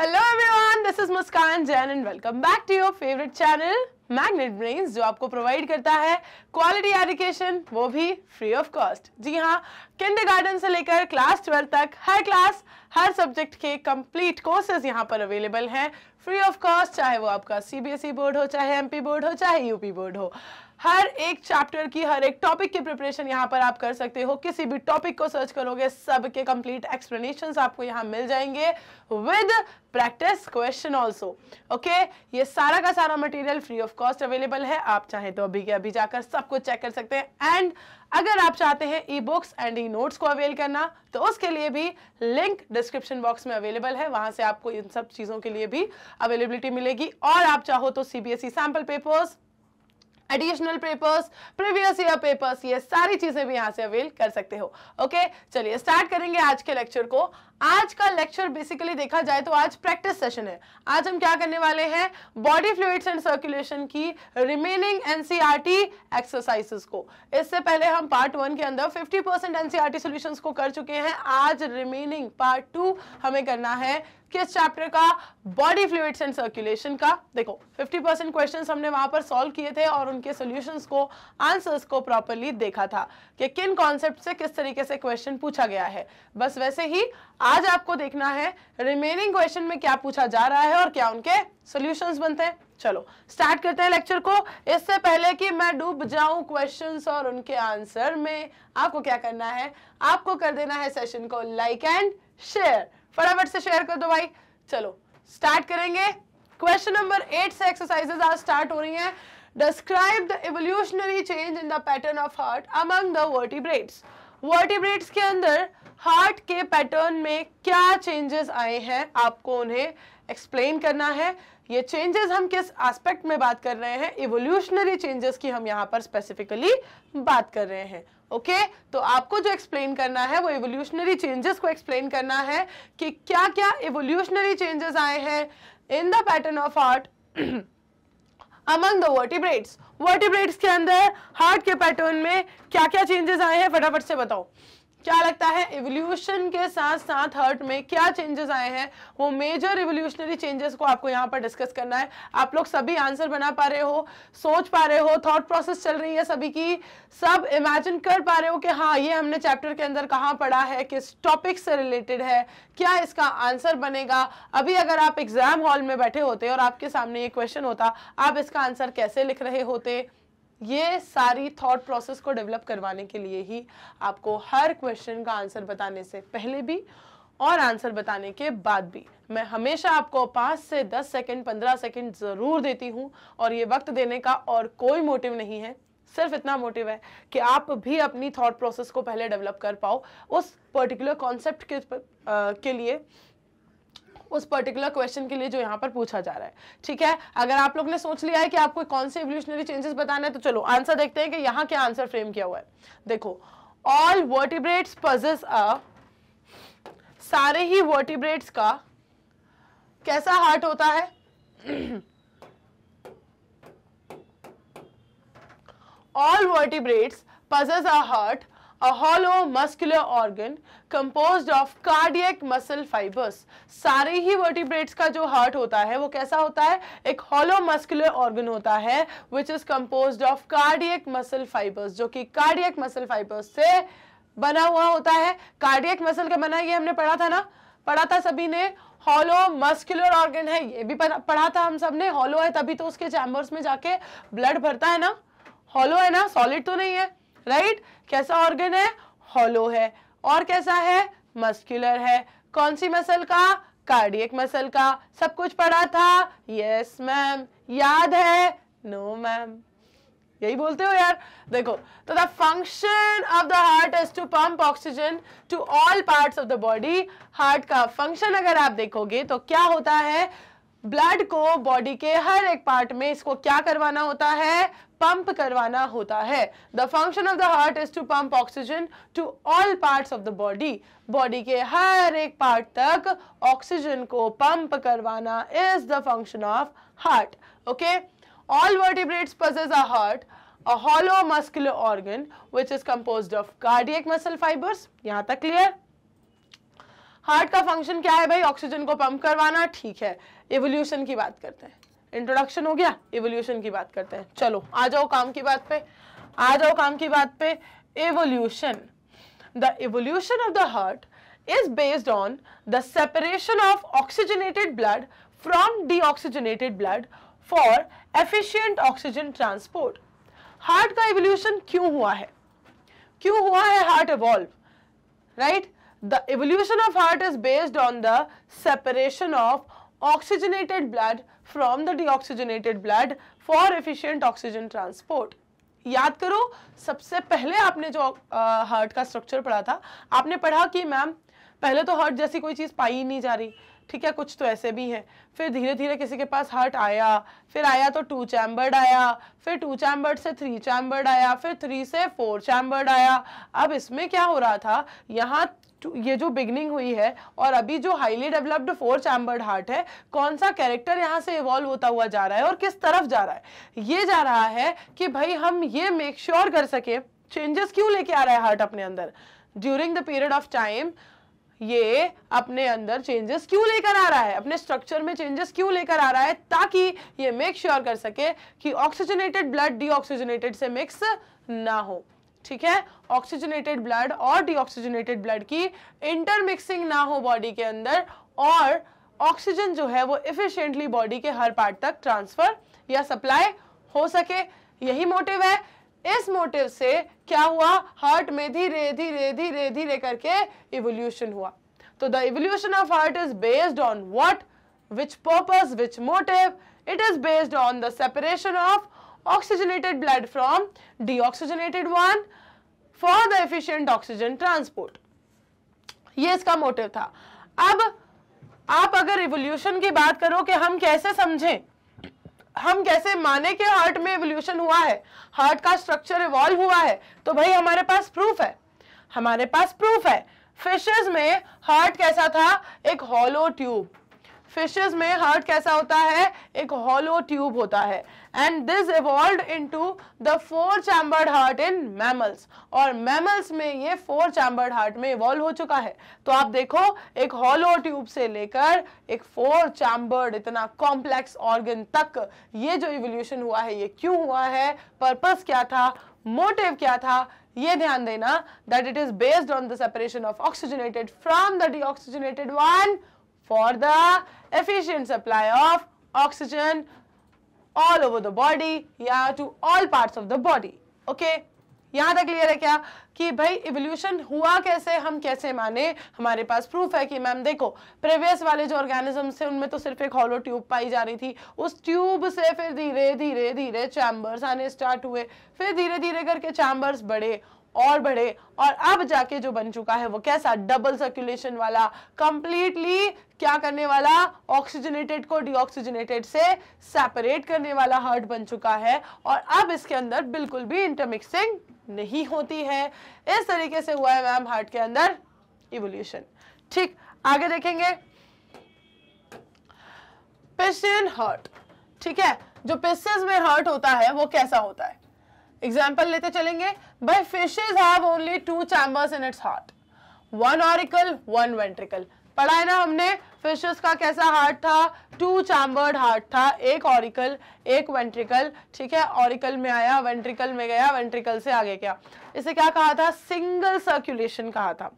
Hello everyone this is Muskan Jain and welcome back to your favourite channel Magnet Brains जो आपको provide करता है quality education वो भी फ्री ऑफ कॉस्ट जी हाँ किंडरगार्टन से लेकर क्लास ट्वेल्थ तक हर क्लास हर सब्जेक्ट के कंप्लीट कोर्सेज यहाँ पर अवेलेबल हैं फ्री ऑफ कॉस्ट चाहे वो आपका सीबीएसई बोर्ड e हो चाहे एमपी बोर्ड हो चाहे यूपी बोर्ड हो हर एक चैप्टर की हर एक टॉपिक की प्रिपरेशन यहाँ पर आप कर सकते हो किसी भी टॉपिक को सर्च करोगे सबके कंप्लीट एक्सप्लेनेशन आपको यहाँ मिल जाएंगे with practice question also okay ये सारा का सारा material free of cost available है आप चाहें तो अभी के अभी जाकर कुछ चेक कर सकते हैं एंड अगर आप चाहते हैं e books and e notes को अवेल करना तो उसके लिए भी लिंक डिस्क्रिप्शन बॉक्स में अवेलेबल है वहां से आपको इन सब चीज़ों के लिए भी अवेलेबिलिटी मिलेगी और आप चाहो तो CBSE sample papers additional papers previous year papers ये सारी चीजें भी यहाँ से अवेल कर सकते हो ओके चलिए स्टार्ट करेंगे आज के लेक्चर को आज का लेक्चर बेसिकली देखा जाए तो आज प्रैक्टिस सेशन है आज हम क्या करने वाले हैं बॉडी फ्लूड्स एंड सर्कुलेशन की रिमेनिंग एनसीईआरटी एक्सरसाइजेस को इससे पहले हम पार्ट वन के अंदर 50 एनसीईआरटी सॉल्यूशंस को कर चुके हैं आज रिमेनिंग पार्ट टू हमें करना है किस चैप्टर का बॉडी फ्लूड्स एंड सर्कुलेशन का देखो 50 परसेंट क्वेश्चन हमने वहां पर सॉल्व किए थे और उनके सोल्यूशन को आंसर्स को प्रॉपरली देखा था कि किन कॉन्सेप्ट से किस तरीके से क्वेश्चन पूछा गया है बस वैसे ही आज आपको देखना है रिमेनिंग क्वेश्चन में क्या पूछा जा रहा है और क्या उनके सोल्यूशन बनते हैं चलो स्टार्ट करते हैं लेक्चर को इससे पहले कि मैं डूब जाऊं क्वेश्चंस और उनके आंसर में आपको क्या करना है आपको कर देना है सेशन को लाइक एंड शेयर फटाफट से शेयर कर दो भाई चलो स्टार्ट करेंगे क्वेश्चन नंबर एट से एक्सरसाइजेज आज स्टार्ट हो रही हैं describe the evolutionary change in the pattern of heart among the vertebrates vertebrates के अंदर हार्ट के पैटर्न में क्या चेंजेस आए हैं आपको उन्हें एक्सप्लेन करना है ये चेंजेस हम किस एस्पेक्ट में बात कर रहे हैं इवोल्यूशनरी चेंजेस की हम यहाँ पर स्पेसिफिकली बात कर रहे हैं ओके okay? तो आपको जो एक्सप्लेन करना है वो एवोल्यूशनरी चेंजेस को एक्सप्लेन करना है कि क्या क्या एवोल्यूशनरी चेंजेस आए हैं in the pattern of heart among the vertebrates vertebrates के अंदर हार्ट के पैटर्न में क्या क्या चेंजेस आए हैं फटाफट से बताओ क्या लगता है इवोल्यूशन के साथ साथ हर्ट में क्या चेंजेस आए हैं वो मेजर एवोल्यूशनरी चेंजेस को आपको यहाँ पर डिस्कस करना है आप लोग सभी आंसर बना पा रहे हो सोच पा रहे हो थॉट प्रोसेस चल रही है सभी की सब इमेजिन कर पा रहे हो कि हाँ ये हमने चैप्टर के अंदर कहाँ पढ़ा है किस टॉपिक से रिलेटेड है क्या इसका आंसर बनेगा अभी अगर आप एग्जाम हॉल में बैठे होते और आपके सामने ये क्वेश्चन होता आप इसका आंसर कैसे लिख रहे होते ये सारी थॉट प्रोसेस को डेवलप करवाने के लिए ही आपको हर क्वेश्चन का आंसर बताने से पहले भी और आंसर बताने के बाद भी मैं हमेशा आपको पाँच से दस सेकेंड पंद्रह सेकेंड ज़रूर देती हूँ और ये वक्त देने का और कोई मोटिव नहीं है सिर्फ इतना मोटिव है कि आप भी अपनी थॉट प्रोसेस को पहले डेवलप कर पाओ उस पर्टिकुलर कॉन्सेप्ट के, के लिए उस पर्टिकुलर क्वेश्चन के लिए जो यहाँ पर पूछा जा रहा है ठीक है अगर आप लोग ने सोच लिया है कि आपको कौन से इवोल्यूशनरी चेंजेस बताना है तो चलो आंसर देखते हैं कि यहाँ क्या आंसर फ्रेम किया हुआ है देखो ऑल वर्टिब्रेट्स पजेस अ सारे ही वर्टिब्रेट्स का कैसा हार्ट होता है all vertebrates possess a heart a hollow muscular organ composed of cardiac muscle fibers सारे ही vertebrates का जो heart होता है वो कैसा होता है एक hollow muscular organ होता है which is composed of cardiac muscle fibers जो कि cardiac muscle fibers से बना हुआ होता है cardiac muscle का बना ये हमने पढ़ा था ना पढ़ा था सभी ने हॉलो मस्कुलर ऑर्गन है ये भी पढ़ा था हम सब ने हॉलो है तभी तो उसके चैम्बर्स में जाके ब्लड भरता है ना हॉलो है ना सॉलिड तो नहीं है राइट right? कैसा ऑर्गन है हॉलो है और कैसा है मस्कुलर है कौन सी मसल का कार्डियक मसल का सब कुछ पढ़ा था यस मैम याद है नो मैम यही बोलते हो यार देखो तो the function of the heart is to pump oxygen to all parts of the body heart का फंक्शन अगर आप देखोगे तो क्या होता है ब्लड को बॉडी के हर एक पार्ट में इसको क्या करवाना होता है पंप करवाना होता है the function of the heart is to pump oxygen to all parts of the body body के हर एक पार्ट तक ऑक्सीजन को पंप करवाना is the function of heart okay all vertebrates possess a heart a hollow muscular organ which is compose of cardiac muscle fibres यहां तक clear heart का function क्या है भाई ऑक्सीजन को पंप करवाना ठीक है इवोल्यूशन की बात करते हैं इंट्रोडक्शन हो गया इवोल्यूशन की बात करते हैं चलो आ जाओ काम की बात पे आ जाओ काम की बात पे evolution the evolution of the heart is based on the separation of oxygenated blood from deoxygenated blood for efficient oxygen transport heart का इवोल्यूशन क्यों हुआ है क्यों हुआ है heart evolve right the evolution of heart is based on the separation of oxygenated blood from the deoxygenated blood for efficient oxygen transport. याद करो सबसे पहले आपने जो हार्ट का स्ट्रक्चर पढ़ा था आपने पढ़ा कि मैम पहले तो हार्ट जैसी कोई चीज़ पाई ही नहीं जा रही ठीक है कुछ तो ऐसे भी हैं फिर धीरे धीरे किसी के पास हार्ट आया फिर आया तो टू चैम्बर्ड आया फिर टू चैम्बर्ड से थ्री चैम्बर्ड आया फिर थ्री से फोर चैम्बर्ड आया अब इसमें क्या हो रहा था यहाँ ये जो बिगनिंग हुई है और अभी जो highly developed four chambered heart है कौन सा कैरेक्टर यहाँ से इवॉल्व होता हुआ जा रहा है और किस तरफ जा रहा है ये जा रहा है कि भाई हम ये मेक श्योर sure कर सके चेंजेस क्यों लेके आ रहा है हार्ट अपने अंदर during the period of time ये अपने अंदर चेंजेस क्यों लेकर आ रहा है अपने स्ट्रक्चर में चेंजेस क्यों लेकर आ रहा है ताकि ये मेक श्योर sure कर सके कि ऑक्सीजनेटेड ब्लड डी से मिक्स ना हो ठीक है ऑक्सीजनेटेड ब्लड और डीऑक्सीजनेटेड ब्लड की इंटरमिक्सिंग ना हो बॉडी के अंदर और ऑक्सीजन जो है वो इफिशियंटली बॉडी के हर पार्ट तक ट्रांसफर या सप्लाई हो सके यही मोटिव है इस मोटिव से क्या हुआ हार्ट में धीरे धीरे धीरे धीरे करके इवोल्यूशन हुआ तो the evolution of heart is based on what which purpose which motive it is based on the separation of oxygenated blood from deoxygenated one for the efficient oxygen transport. ये इसका मोटिव था अब आप अगर revolution की बात करो कि हम कैसे समझें हम कैसे माने कि हार्ट में रिवोल्यूशन हुआ है हार्ट का स्ट्रक्चर इवॉल्व हुआ है तो भाई हमारे पास प्रूफ है हमारे पास प्रूफ है फिशेज में हार्ट कैसा था एक हॉलो ट्यूब फिशेज में हार्ट कैसा होता है एक हॉलो ट्यूब होता है and this evolve into the four chambered heart in mammals और मैमल्स में ये फोर चैम्बर्ड हार्ट में इवॉल्व हो चुका है तो आप देखो एक हॉलो ट्यूब से लेकर एक फोर चैम्बर्ड इतना कॉम्प्लेक्स ऑर्गन तक ये जो इवोल्यूशन हुआ है ये क्यों हुआ है पर्पज क्या था मोटिव क्या था ये ध्यान देना that it is based on the separation of oxygenated from the deoxygenated one for the efficient supply of oxygen all over the body या to all parts of the body. Okay? यहाँ तक clear है क्या कि भाई evolution हुआ कैसे हम कैसे माने हमारे पास प्रूफ है कि मैम देखो प्रीवियस वाले जो ऑर्गेनिजम्स थे उनमें तो सिर्फ एक हॉलो ट्यूब पाई जा रही थी उस ट्यूब से फिर धीरे धीरे धीरे चैम्बर्स आने स्टार्ट हुए फिर धीरे धीरे करके चैम्बर्स बढ़े और बढ़े और अब जाके जो बन चुका है वो कैसा डबल सर्कुलेशन वाला कंप्लीटली क्या करने वाला ऑक्सीजनेटेड को डीऑक्सीजनेटेड से सेपरेट करने वाला हार्ट बन चुका है और अब इसके अंदर बिल्कुल भी इंटरमिक्सिंग नहीं होती है इस तरीके से हुआ है मैम हार्ट के अंदर इवोल्यूशन ठीक आगे देखेंगे पिस्टन हर्ट ठीक है जो पिस्टन में हर्ट होता है वो कैसा होता है एग्जाम्पल लेते चलेंगे by fishes have only two chambers in its heart one auricle one ventricle पढ़ा है ना हमने फिशेस का कैसा हार्ट था टू चैम्बर्ड हार्ट था एक ऑरिकल एक वेंट्रिकल ठीक है ऑरिकल में आया वेंट्रिकल में गया वेंट्रिकल से आगे क्या इसे क्या कहा था सिंगल सर्कुलेशन कहा था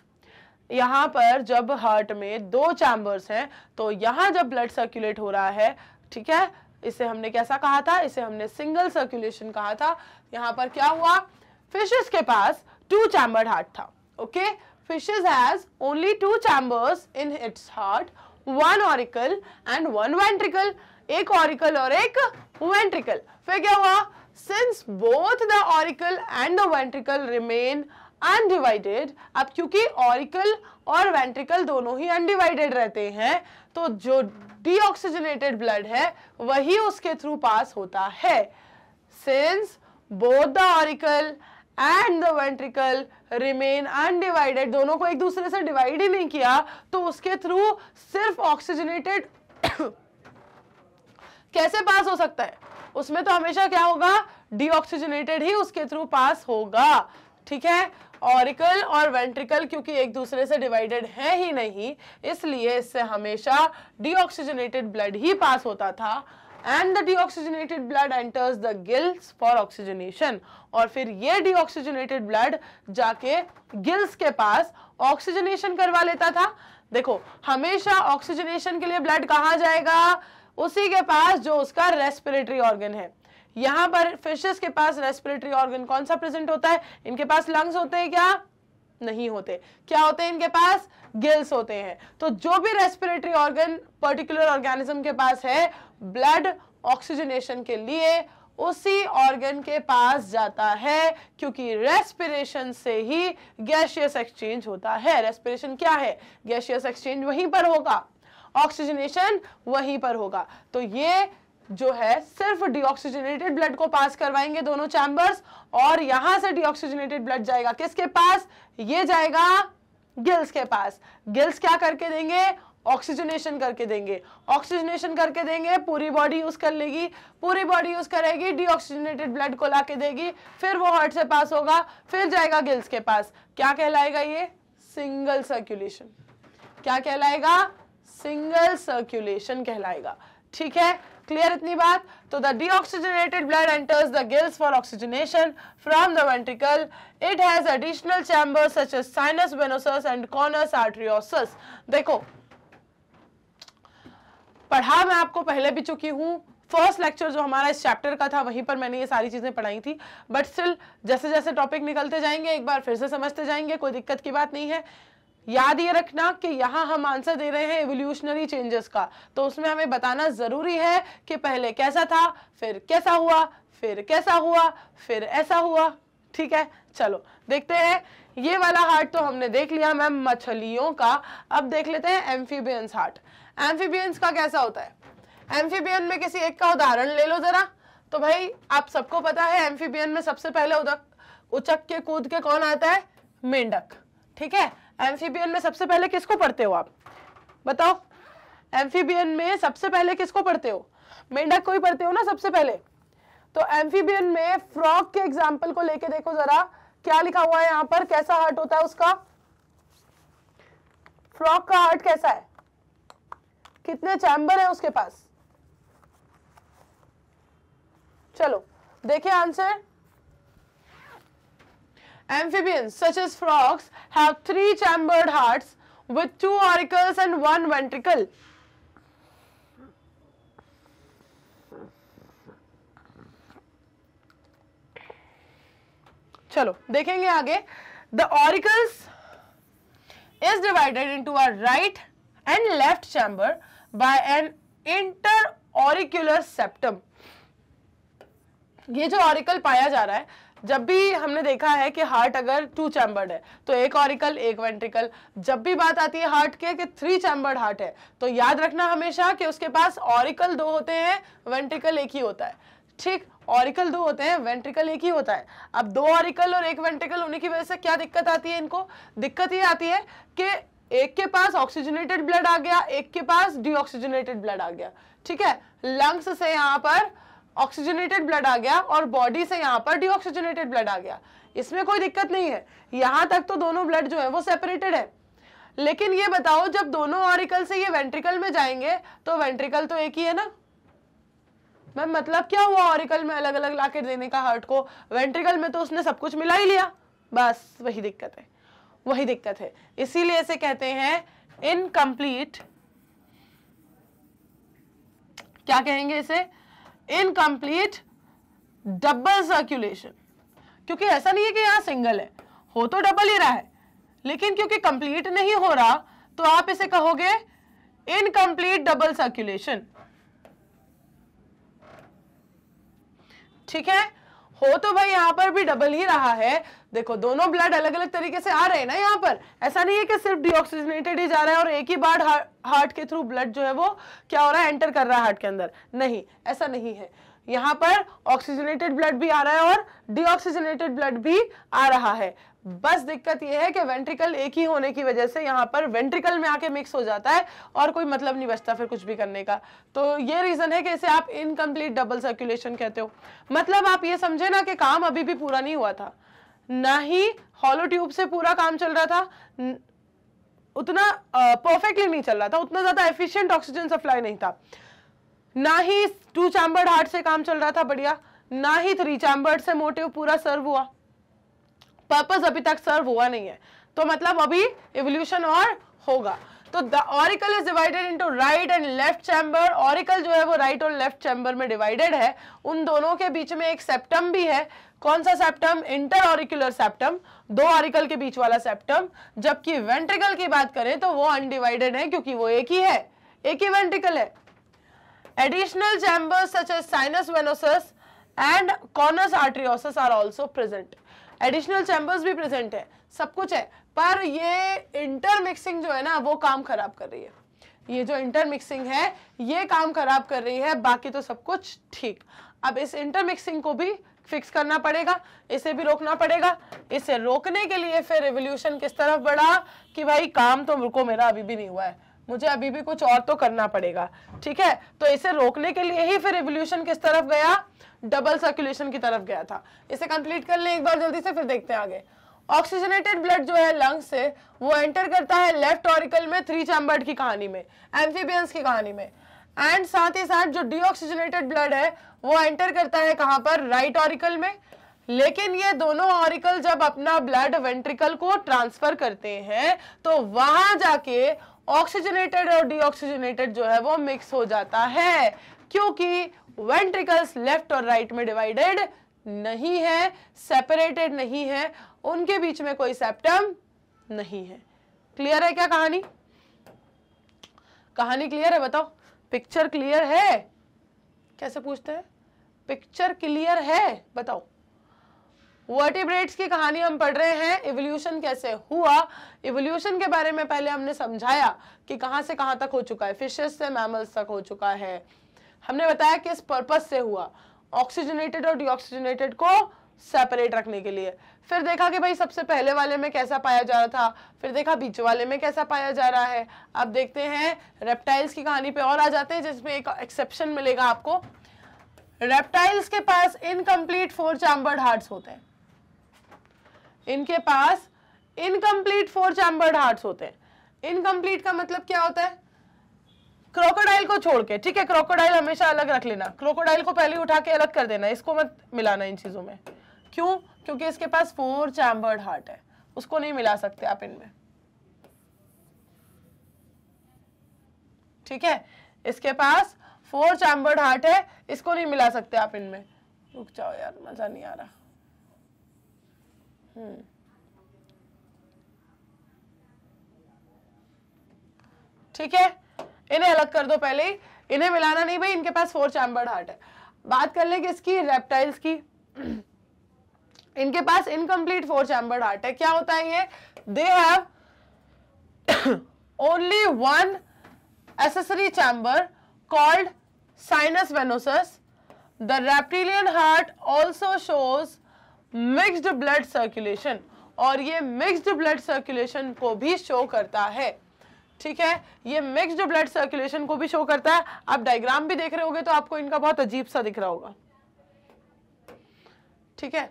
यहाँ पर जब हार्ट में दो चैम्बर्स हैं तो यहाँ जब ब्लड सर्कुलेट हो रहा है ठीक है इसे हमने कैसा कहा था इसे हमने सिंगल सर्कुलेशन कहा था यहाँ पर क्या हुआ फिशेस के पास टू चैम्बर्ड हार्ट था okay fishes has only two chambers in its heart one auricle and one ventricle एक ऑरिकल और एक वेंट्रिकल फिर क्या हुआ since both the auricle and the ventricle remain undivided अब क्योंकि ऑरिकल और वेंट्रिकल दोनों ही अनडिवाइडेड रहते हैं तो जो डीऑक्सीजनेटेड ब्लड है वही उसके थ्रू पास होता है since both the auricle and the ventricle remain undivided दोनों को एक दूसरे से डिवाइड ही नहीं किया तो उसके थ्रू सिर्फ ऑक्सीजनेटेड कैसे पास हो सकता है उसमें तो हमेशा क्या होगा डीऑक्सीजनेटेड ही उसके थ्रू पास होगा ठीक है ऑरिकल और वेंट्रिकल क्योंकि एक दूसरे से डिवाइडेड है ही नहीं इसलिए इससे हमेशा डीऑक्सीजनेटेड ब्लड ही पास होता था and the deoxygenated blood enters the gills for oxygenation और फिर ये डीऑक्सीजनेटेड ब्लड जाके गिल्स के पास ऑक्सीजनेशन करवा लेता था देखो हमेशा ऑक्सीजनेशन के लिए ब्लड कहाँ जाएगा उसी के पास जो उसका रेस्पिरेटरी ऑर्गन है यहां पर फिशेस के पास रेस्पिरेटरी ऑर्गन कौन सा प्रेजेंट होता है इनके पास लंग्स होते हैं क्या नहीं होते क्या होते हैं इनके पास गिल्स होते हैं तो जो भी रेस्पिरेटरी ऑर्गन पर्टिकुलर ऑर्गेनिज्म के पास है ब्लड ऑक्सीजनेशन के लिए उसी ऑर्गन के पास जाता है क्योंकि रेस्पिरेशन से ही गैशियस एक्सचेंज होता है रेस्पिरेशन क्या है गैशियस एक्सचेंज वहीं पर होगा ऑक्सीजनेशन वहीं पर होगा तो ये जो है सिर्फ डिऑक्सीजनेटेड ब्लड को पास करवाएंगे दोनों चैम्बर्स और यहां से डिऑक्सीजनेटेड ब्लड जाएगा किसके पास ये जाएगा गिल्स के पास गिल्स क्या करके देंगे ऑक्सीजनेशन करके देंगे ऑक्सीजनेशन करके देंगे पूरी बॉडी यूज कर लेगी पूरी बॉडी यूज करेगी डीऑक्सीजनेटेड ब्लड को लाके देगी फिर वो हार्ट से पास होगा फिर जाएगा गिल्स के पास क्या कहलाएगा ये सिंगल सर्कुलेशन क्या कहलाएगा सिंगल सर्कुलेशन कहलाएगा ठीक है क्लियर इतनी बात तो the deoxygenated blood enters the gills for oxygenation from the ventricle it has additional chambers such as sinus venosus and conus arteriosus देखो पढ़ा मैं आपको पहले भी चुकी हूँ फर्स्ट लेक्चर जो हमारा इस चैप्टर का था वहीं पर मैंने ये सारी चीज़ें पढ़ाई थी बट स्टिल जैसे जैसे टॉपिक निकलते जाएंगे एक बार फिर से समझते जाएंगे कोई दिक्कत की बात नहीं है याद ये रखना कि यहाँ हम आंसर दे रहे हैं एवोल्यूशनरी चेंजेस का तो उसमें हमें बताना ज़रूरी है कि पहले कैसा था फिर कैसा हुआ फिर कैसा हुआ फिर ऐसा हुआ ठीक है चलो देखते हैं ये वाला हार्ट तो हमने देख लिया मैम मछलियों का अब देख लेते हैं एम्फीबियंस हार्ट एम्फीबियंस का कैसा होता है एम्फीबियन में किसी एक का उदाहरण ले लो जरा तो भाई आप सबको पता है एम्फीबियन में सबसे पहले उदक उचक के कूद के कौन आता है मेंढक ठीक है एम्फीबियन में सबसे पहले किसको पढ़ते हो आप बताओ एम्फीबियन में सबसे पहले किसको पढ़ते हो मेंढक को ही पढ़ते हो ना सबसे पहले तो एम्फीबियन में फ्रॉक के एग्जाम्पल को लेके देखो जरा क्या लिखा हुआ है यहाँ पर कैसा हार्ट होता है उसका फ्रॉक का हार्ट कैसा है कितने चैंबर है उसके पास चलो देखिए answer amphibians such as frogs have three chambered hearts with two auricles and one ventricle चलो देखेंगे आगे the auricles is divided into are right and left chamber by an interauricular septum ये जो auricle पाया जा रहा है जब भी हमने देखा है कि हार्ट अगर टू चैम्बर्ड है तो एक ऑरिकल एक वेंट्रिकल जब भी बात आती है हार्ट के कि थ्री चैम्बर्ड हार्ट है तो याद रखना हमेशा कि उसके पास ऑरिकल दो होते हैं वेंट्रिकल एक ही होता है ठीक ऑरिकल दो होते हैं वेंट्रिकल एक ही होता है अब दो ऑरिकल और एक वेंट्रिकल होने की वजह से क्या दिक्कत आती है इनको दिक्कत ये आती है कि एक के पास ऑक्सीजनेटेड ब्लड आ गया एक के पास डीऑक्सीजनेटेड ब्लड आ गया ठीक है लंग्स से यहाँ पर ऑक्सीजनेटेड ब्लड आ गया और बॉडी से यहाँ पर डीऑक्सीजनेटेड ब्लड आ गया इसमें कोई दिक्कत नहीं है यहां तक तो दोनों ब्लड जो है वो सेपरेटेड है लेकिन ये बताओ जब दोनों ऑरिकल से ये वेंट्रिकल में जाएंगे तो वेंट्रिकल तो एक ही है ना मैम मतलब क्या हुआ ऑरिकल में अलग अलग लाके देने का हार्ट को वेंट्रिकल में तो उसने सब कुछ मिला ही लिया बस वही दिक्कत है वही दिक्कत है इसीलिए इसे कहते हैं इनकम्प्लीट क्या कहेंगे इसे इनकम्प्लीट डबल सर्कुलेशन क्योंकि ऐसा नहीं है कि यहां सिंगल है हो तो डबल ही रहा है लेकिन क्योंकि कंप्लीट नहीं हो रहा तो आप इसे कहोगे इनकम्प्लीट डबल सर्कुलेशन ठीक है हो तो भाई यहाँ पर भी डबल ही रहा है देखो दोनों ब्लड अलग अलग तरीके से आ रहे हैं ना यहाँ पर ऐसा नहीं है कि सिर्फ डिऑक्सीजनेटेड ही जा रहा है और एक ही बार हार्ट के थ्रू ब्लड जो है वो क्या हो रहा है एंटर कर रहा है हार्ट के अंदर नहीं ऐसा नहीं है यहाँ पर ऑक्सीजनेटेड ब्लड भी आ रहा है और डिऑक्सीजनेटेड ब्लड भी आ रहा है बस दिक्कत यह है कि वेंट्रिकल एक ही होने की वजह से यहाँ पर वेंट्रिकल में आके मिक्स हो जाता है और कोई मतलब नहीं बचता फिर कुछ भी करने का तो ये रीज़न है कि इसे आप इनकम्प्लीट डबल सर्कुलेशन कहते हो मतलब आप ये समझे ना कि काम अभी भी पूरा नहीं हुआ था ना ही हॉलो ट्यूब से पूरा काम चल रहा था उतना परफेक्टली नहीं चल रहा था उतना ज़्यादा एफिशियंट ऑक्सीजन सप्लाई नहीं था ना ही टू चैम्बर्ड हार्ट से काम चल रहा था बढ़िया ना ही थ्री चैम्बर्ड से मोटिव पूरा सर्व हुआ पर्पज अभी तक सर्व हुआ नहीं है तो मतलब अभी एवोल्यूशन और होगा तो the auricle is divided into right and left chamber auricle जो है वो राइट और लेफ्ट चैम्बर में डिवाइडेड है उन दोनों के बीच में एक सेप्टम भी है कौन सा सेप्टम इंटर ऑरिकुलर सेप्टम दो ऑरिकल के बीच वाला सेप्टम जबकि वेंट्रिकल की बात करें तो वो अनडिवाइडेड है क्योंकि वो एक ही है एक ही वेंट्रिकल है additional chambers such as sinus venosus and conus arteriosus are also present additional chambers भी प्रेजेंट है सब कुछ है पर ये इंटरमिक्सिंग जो है ना वो काम खराब कर रही है ये जो इंटरमिक्सिंग है ये काम खराब कर रही है बाकी तो सब कुछ ठीक अब इस इंटरमिक्सिंग को भी फिक्स करना पड़ेगा इसे भी रोकना पड़ेगा इसे रोकने के लिए फिर रिवोल्यूशन किस तरफ बढ़ा कि भाई काम तो रुको मेरा अभी भी नहीं हुआ है मुझे अभी भी कुछ और तो करना पड़ेगा ठीक है तो इसे रोकने के लिए ही फिर रिवोल्यूशन किस तरफ गया डबल सर्कुलेशन की तरफ गया था इसे कंप्लीट कर लें एक बार जल्दी से फिर देखते हैं आगे ऑक्सीजनेटेड ब्लड जो है लंग्स से वो एंटर करता है लेफ्ट ऑरिकल में थ्री चैम्बर्ड की कहानी में एम्फीबियंस की कहानी में एंड साथ ही साथ जो डीऑक्सीजनेटेड ब्लड है वो एंटर करता है कहाँ पर राइट right ऑरिकल में लेकिन ये दोनों ऑरिकल जब अपना ब्लड वेंट्रिकल को ट्रांसफर करते हैं तो वहां जाके ऑक्सीजनेटेड और डीऑक्सीजनेटेड जो है वो मिक्स हो जाता है क्योंकि वेंट्रिकल्स लेफ्ट और राइट में डिवाइडेड नहीं है सेपरेटेड नहीं है उनके बीच में कोई सेप्टम नहीं है क्लियर है क्या कहानी कहानी क्लियर है बताओ पिक्चर क्लियर है कैसे पूछते हैं पिक्चर क्लियर है बताओ वर्टिब्रेट्स की कहानी हम पढ़ रहे हैं इवोल्यूशन कैसे हुआ इवोल्यूशन के बारे में पहले हमने समझाया कि कहाँ से कहाँ तक हो चुका है फिशेस से मैमल्स तक हो चुका है हमने बताया कि इस पर्पज से हुआ ऑक्सीजनेटेड और डीऑक्सीजनेटेड को सेपरेट रखने के लिए फिर देखा कि भाई सबसे पहले वाले में कैसा पाया जा रहा था फिर देखा बीच वाले में कैसा पाया जा रहा है अब देखते हैं रेप्टाइल्स की कहानी पे और आ जाते हैं जिसमें एक एक्सेप्शन मिलेगा आपको रेप्टाइल्स के पास इनकम्प्लीट फोर चैम्बर्ड हार्ट्स होते हैं इनके पास इनकम्प्लीट फोर चैम्बर्ड हार्ट होते हैं इनकम्प्लीट का मतलब क्या होता है क्रोकोडाइल को छोड़ के ठीक है क्रोकोडाइल हमेशा अलग रख लेना क्रोकोडाइल को पहले उठा के अलग कर देना इसको मत मिलाना इन चीज़ों में क्यों क्योंकि इसके पास फोर चैम्बर्ड हार्ट है उसको नहीं मिला सकते आप इनमें ठीक है इसके पास फोर चैम्बर्ड हार्ट है इसको नहीं मिला सकते आप इनमें रुक जाओ यार मज़ा नहीं आ रहा हम्म। ठीक है इन्हें अलग कर दो पहले ही इन्हें मिलाना नहीं भाई इनके पास फोर चैम्बर्ड हार्ट है बात कर ले किसकी रेप्टाइल्स की इनके पास इनकम्प्लीट फोर चैम्बर्ड हार्ट है क्या होता है ये they have only one accessory chamber called sinus venosus the reptilian heart also shows mixed blood circulation और ये मिक्स्ड ब्लड सर्कुलेशन को भी शो करता है ठीक है ये मिक्स्ड ब्लड सर्कुलेशन को भी शो करता है आप डायग्राम भी देख रहे होगे तो आपको इनका बहुत अजीब सा दिख रहा होगा ठीक है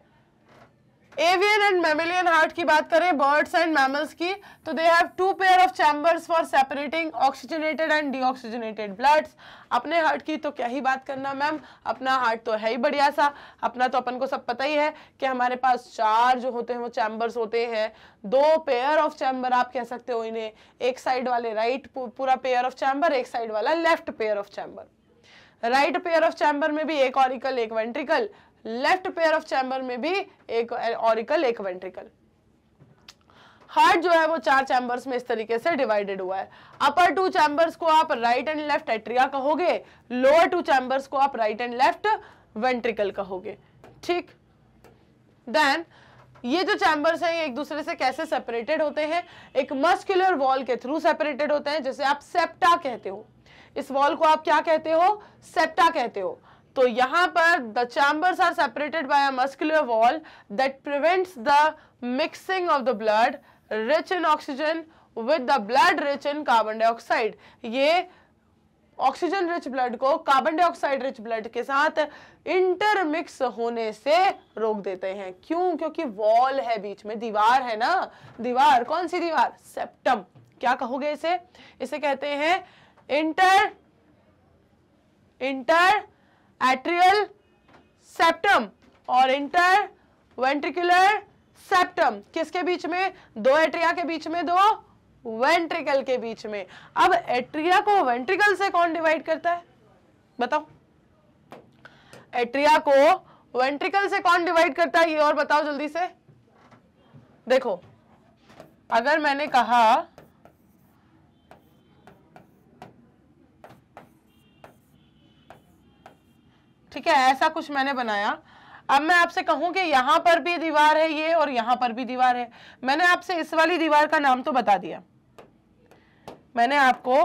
एवियन एंड मेमिलियन हार्ट की बात करें बर्ड्स एंड मैमल्स की तो they have two pair of chambers for separating oxygenated and deoxygenated bloods अपने हार्ट की तो क्या ही बात करना मैम अपना हार्ट तो है ही बढ़िया सा अपना तो अपन को सब पता ही है कि हमारे पास चार जो होते हैं वो चैम्बर्स होते हैं दो पेयर ऑफ चैम्बर आप कह सकते हो इन्हें एक साइड वाले राइट पूरा पेयर ऑफ चैम्बर एक साइड वाला left pair of chamber right pair of chamber में भी एक ऑरिकल एक ventricle left pair of chamber में भी एक ऑरिकल एक वेंट्रिकल हार्ट जो है वो चार चैम्बर्स में इस तरीके से डिवाइडेड हुआ है अपर टू चैम्बर्स को आप राइट एंड लेफ्ट एट्रिया कहोगे लोअर टू चैम्बर्स को आप राइट एंड लेफ्ट वेंट्रिकल कहोगे ठीक देन ये जो चैम्बर्स हैं ये एक दूसरे से कैसे सेपरेटेड होते हैं एक मस्कुलर वॉल के थ्रू सेपरेटेड होते हैं जैसे आप सेप्टा कहते हो इस वॉल को आप क्या कहते हो सेप्टा कहते हो तो यहां पर the chambers are separated by a muscular wall that prevents the mixing of the blood rich in oxygen with the blood rich in carbon dioxide ये ऑक्सीजन रिच ब्लड को कार्बन डाइऑक्साइड रिच ब्लड के साथ intermix होने से रोक देते हैं क्यों क्योंकि वॉल है बीच में दीवार है ना दीवार कौन सी दीवार सेप्टम क्या कहोगे इसे इसे कहते हैं इंटर इंटर एट्रियल सेप्टम और इंटर वेंट्रिकुलर सेप्टम किसके बीच में दो एट्रिया के बीच में दो वेंट्रिकल के बीच में अब एट्रिया को वेंट्रिकल से कौन डिवाइड करता है बताओ एट्रिया को वेंट्रिकल से कौन डिवाइड करता है ये और बताओ जल्दी से देखो अगर मैंने कहा ठीक है ऐसा कुछ मैंने बनाया अब मैं आपसे कहूं कि यहां पर भी दीवार है ये और यहां पर भी दीवार है मैंने आपसे इस वाली दीवार का नाम तो बता दिया मैंने आपको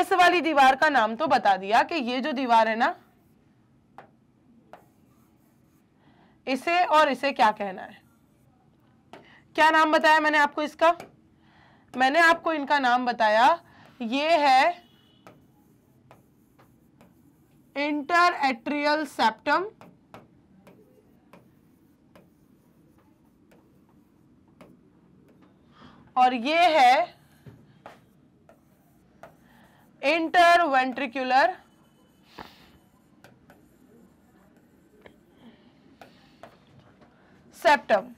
इस वाली दीवार का नाम तो बता दिया कि ये जो दीवार है ना इसे और इसे क्या कहना है क्या नाम बताया मैंने आपको इसका मैंने आपको इनका नाम बताया ये है इंटर एट्रियल सेप्टम और ये है इंटर वेंट्रिकुलर सेप्टम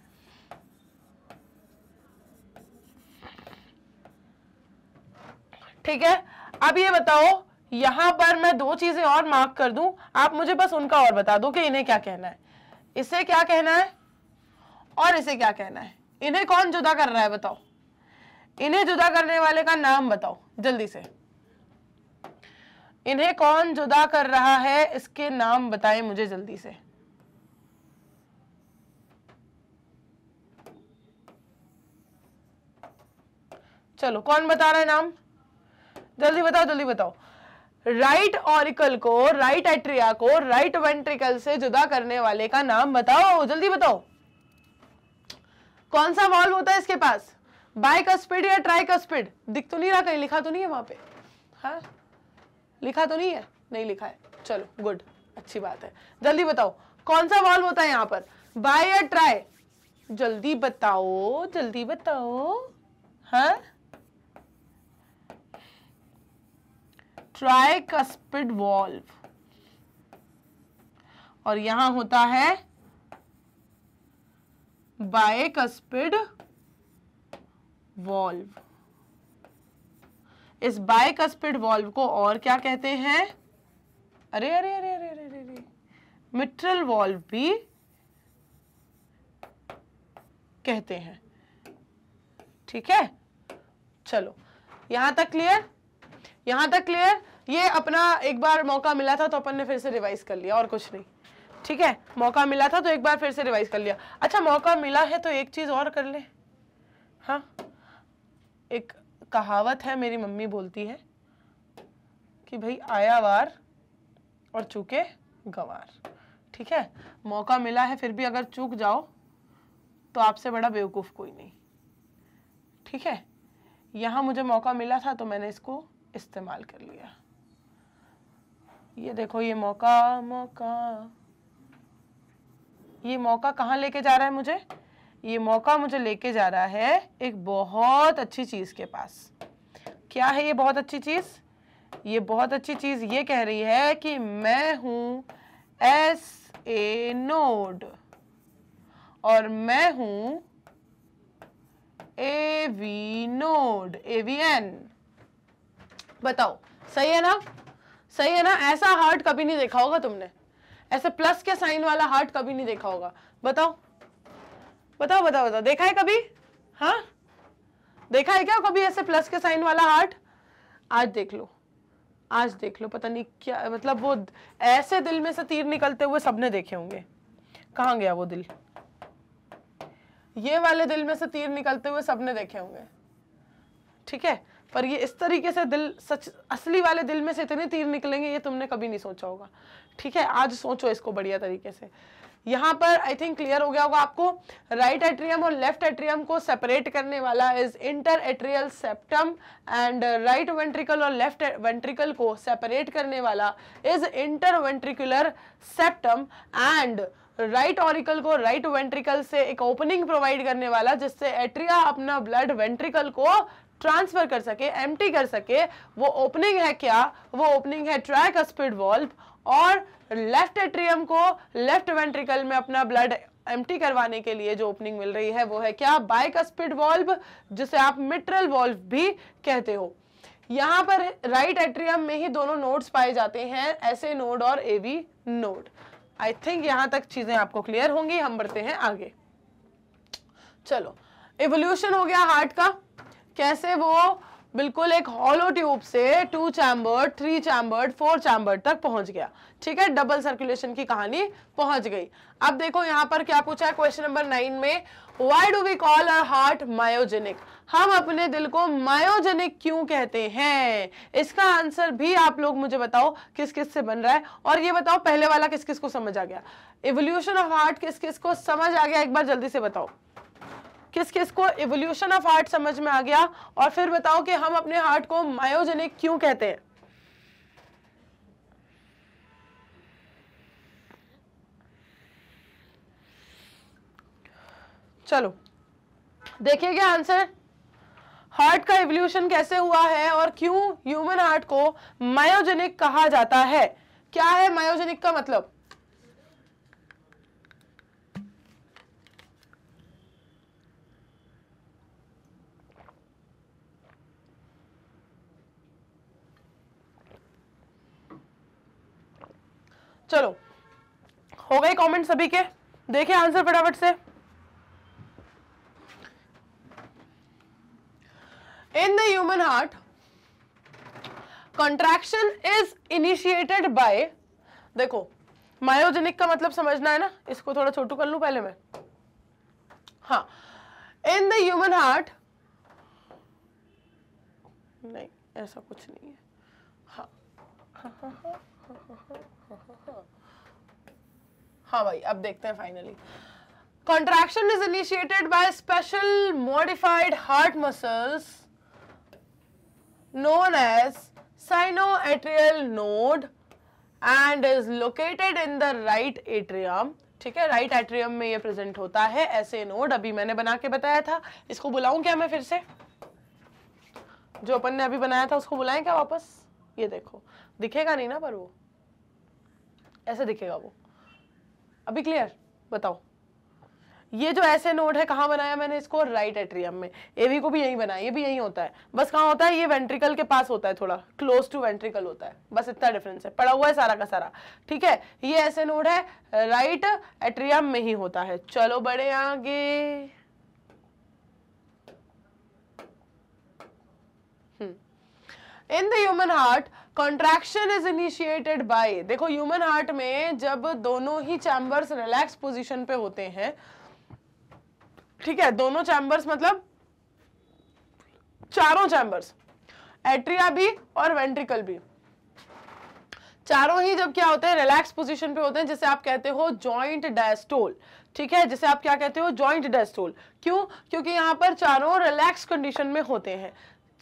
ठीक है अब ये बताओ यहां पर मैं दो चीजें और मार्क कर दूं आप मुझे बस उनका और बता दो कि इन्हें क्या कहना है इसे क्या कहना है और इसे क्या कहना है इन्हें कौन जुदा कर रहा है बताओ इन्हें जुदा करने वाले का नाम बताओ जल्दी से इन्हें कौन जुदा कर रहा है इसके नाम बताएं मुझे जल्दी से चलो कौन बता रहा है नाम जल्दी बताओ जल्दी बताओ राइट ऑरिकल को राइट एट्रिया को राइट वेंट्रिकल से जुदा करने वाले का नाम बताओ जल्दी बताओ कौन सा वॉल्व होता है इसके पास बाइकस्पिड या ट्राइकस्पिड दिख तो नहीं रहा कहीं लिखा तो नहीं है वहां पे हा? लिखा तो नहीं है नहीं लिखा है चलो गुड अच्छी बात है जल्दी बताओ कौन सा वॉल्व होता है यहां पर बाय या ट्राई जल्दी बताओ जल्दी बताओ हाँ ट्राइकस्पिड वॉल्व और यहां होता है बायकस्पिड वॉल्व इस बायकस्पिड वॉल्व को और क्या कहते हैं अरे अरे अरे अरे अरे अरे, अरे। मिट्रल वॉल्व भी कहते हैं ठीक है चलो यहां तक क्लियर यहाँ तक क्लियर ये अपना एक बार मौका मिला था तो अपन ने फिर से रिवाइज कर लिया और कुछ नहीं ठीक है मौका मिला था तो एक बार फिर से रिवाइज कर लिया अच्छा मौका मिला है तो एक चीज़ और कर ले हाँ एक कहावत है मेरी मम्मी बोलती है कि भाई आया वार और चूके गवार ठीक है मौका मिला है फिर भी अगर चूक जाओ तो आपसे बड़ा बेवकूफ़ कोई नहीं ठीक है यहाँ मुझे मौका मिला था तो मैंने इसको इस्तेमाल कर लिया ये देखो ये मौका मौका ये मौका कहाँ लेके जा रहा है मुझे ये मौका मुझे लेके जा रहा है एक बहुत अच्छी चीज़ के पास क्या है ये बहुत अच्छी चीज़ ये बहुत अच्छी चीज़ ये कह रही है कि मैं हूँ एस ए नोड और मैं हूँ A V node A V N बताओ सही है ना सही है ना ऐसा हार्ट कभी नहीं देखा होगा तुमने ऐसे प्लस के साइन वाला हार्ट कभी नहीं देखा होगा बताओ बताओ बताओ बताओ देखा है कभी हाँ देखा है क्या कभी ऐसे प्लस के साइन वाला हार्ट आज देख लो आज देख लो पता नहीं क्या मतलब वो ऐसे दिल में से तीर निकलते हुए सबने देखे होंगे कहाँ गया वो दिल ये वाले दिल में से तीर निकलते हुए सबने देखे होंगे ठीक है पर ये इस तरीके से दिल सच असली वाले दिल में से इतने तीर निकलेंगे ये तुमने कभी नहीं सोचा होगा ठीक है आज सोचो इसको बढ़िया तरीके से यहाँ पर आई थिंक क्लियर हो गया होगा आपको राइट right एट्रियम और लेफ्ट एट्रियम को सेपरेट करने वाला is interatrial septum and right ventricle और लेफ्ट वेंट्रिकल को सेपरेट करने वाला is interventricular septum and right auricle को राइट वेंट्रिकल से एक ओपनिंग प्रोवाइड करने वाला जिससे एट्रिया अपना ब्लड वेंट्रिकल को ट्रांसफर कर सके एम कर सके वो ओपनिंग है क्या वो ओपनिंग है ट्रैक स्पीड वॉल्व और लेफ्ट एट्रियम को लेफ्ट वेंट्रिकल में अपना ब्लड एम करवाने के लिए जो ओपनिंग मिल रही है वो है क्या बाइक स्पीड वॉल्व जिसे आप मिट्रल वॉल्व भी कहते हो यहाँ पर राइट एट्रियम में ही दोनों नोड्स पाए जाते हैं ऐसे नोड और A V node I think यहाँ तक चीज़ें आपको क्लियर होंगी हम बढ़ते हैं आगे चलो एवोल्यूशन हो गया हार्ट का कैसे वो बिल्कुल एक हॉलो ट्यूब से two chambered three chambered four chambered तक पहुंच गया ठीक है डबल सर्कुलेशन की कहानी पहुंच गई अब देखो यहाँ पर क्या पूछा है क्वेश्चन नंबर नाइन में why do we call our heart myogenic हम अपने दिल को मायोजेनिक क्यों कहते हैं इसका आंसर भी आप लोग मुझे बताओ किस किस से बन रहा है और ये बताओ पहले वाला किस किस को समझ आ गया एवोल्यूशन ऑफ हार्ट किस किस को समझ आ गया एक बार जल्दी से बताओ किस किस को इवोल्यूशन ऑफ हार्ट समझ में आ गया और फिर बताओ कि हम अपने हार्ट को मायोजेनिक क्यों कहते हैं चलो देखिएगा आंसर हार्ट का इवोल्यूशन कैसे हुआ है और क्यों ह्यूमन हार्ट को मायोजेनिक कहा जाता है क्या है मायोजेनिक का मतलब चलो हो गए कमेंट सभी के देखिए आंसर फटाफट से in the human heart contraction is initiated by देखो मायोजेनिक का मतलब समझना है ना इसको थोड़ा छोटू कर लू पहले मैं हाँ इन द ह्यूमन हार्ट नहीं ऐसा कुछ नहीं है हाँ हाँ हाँ हाँ हाँ भाई अब देखते हैं finally contraction is initiated by special modified heart muscle known as sinoatrial node and is located in the right atrium ठीक है राइट एट्रियम में ये प्रेजेंट होता है ऐसे नोड अभी मैंने बना के बताया था इसको बुलाऊं क्या मैं फिर से जो अपन ने अभी बनाया था उसको बुलाएं क्या वापस ये देखो दिखेगा नहीं ना पर वो ऐसे दिखेगा वो अभी क्लियर बताओ ये जो ऐसे नोड है कहाँ बनाया मैंने इसको राइट एट्रियम में एवी को भी यही बनाया ये भी यही होता है बस कहाँ होता है ये वेंट्रिकल के पास होता है थोड़ा क्लोज टू वेंट्रिकल होता है बस इतना डिफरेंस है पड़ा हुआ है सारा का सारा ठीक है ये ऐसे नोड है राइट एट्रियम में ही होता है चलो बड़े आगे in the human heart contraction is initiated by देखो ह्यूमन हार्ट में जब दोनों ही चैम्बर्स रिलैक्स पोजिशन पे होते हैं ठीक है दोनों चैम्बर्स मतलब चारों चैम्बर्स एट्रिया भी और वेंट्रिकल भी चारों ही जब क्या होते हैं रिलैक्स पोजीशन पे होते हैं जिसे आप कहते हो जॉइंट डायस्टोल ठीक है जिसे आप क्या कहते हो जॉइंट डायस्टोल क्यों क्योंकि यहां पर चारों रिलैक्स कंडीशन में होते हैं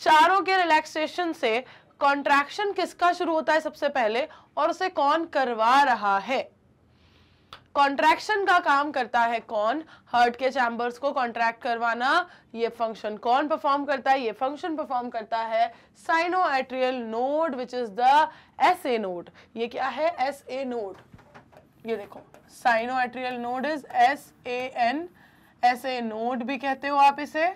चारों के रिलैक्सेशन से कॉन्ट्रैक्शन किसका शुरू होता है सबसे पहले और उसे कौन करवा रहा है कॉन्ट्रैक्शन का काम करता है कौन हर्ट के चैम्बर्स को कॉन्ट्रैक्ट करवाना ये फंक्शन कौन परफॉर्म करता है ये फंक्शन परफॉर्म करता है atrial node which is the S A node ये क्या है एस ए नोड ये देखो sinoatrial node is S A N S A node भी कहते हो आप इसे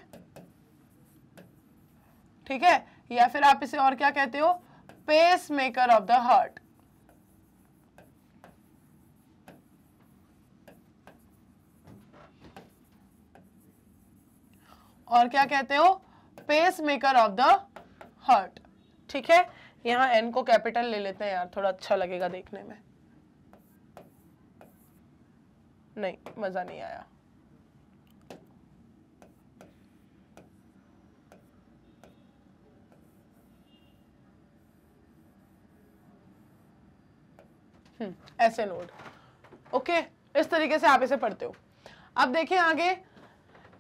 ठीक है या फिर आप इसे और क्या कहते हो pacemaker of the heart और क्या कहते हो pacemaker of the heart ठीक है यहां एन को कैपिटल ले लेते हैं यार थोड़ा अच्छा लगेगा देखने में नहीं मज़ा नहीं आया ऐसे नोड ओके इस तरीके से आप इसे पढ़ते हो अब देखें आगे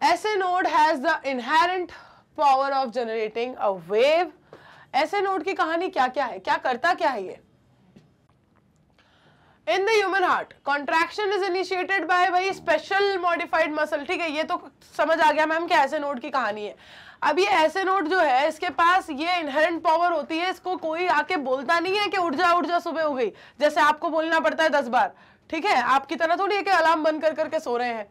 SA node has the inherent power of generating a wave SA node की कहानी क्या क्या है क्या करता क्या है ये in the human heart contraction is initiated by वही स्पेशल मॉडिफाइड मसल ठीक है ये तो समझ आ गया मैम कि ऐसे नोड की कहानी है अब ये ऐसे नोट जो है इसके पास ये इनहेरेंट पावर होती है इसको कोई आके बोलता नहीं है कि उठ जा उठ जा सुबह हो गई जैसे आपको बोलना पड़ता है दस बार ठीक है आपकी तरह थोड़ी है कि अलार्म बंद कर करके सो रहे हैं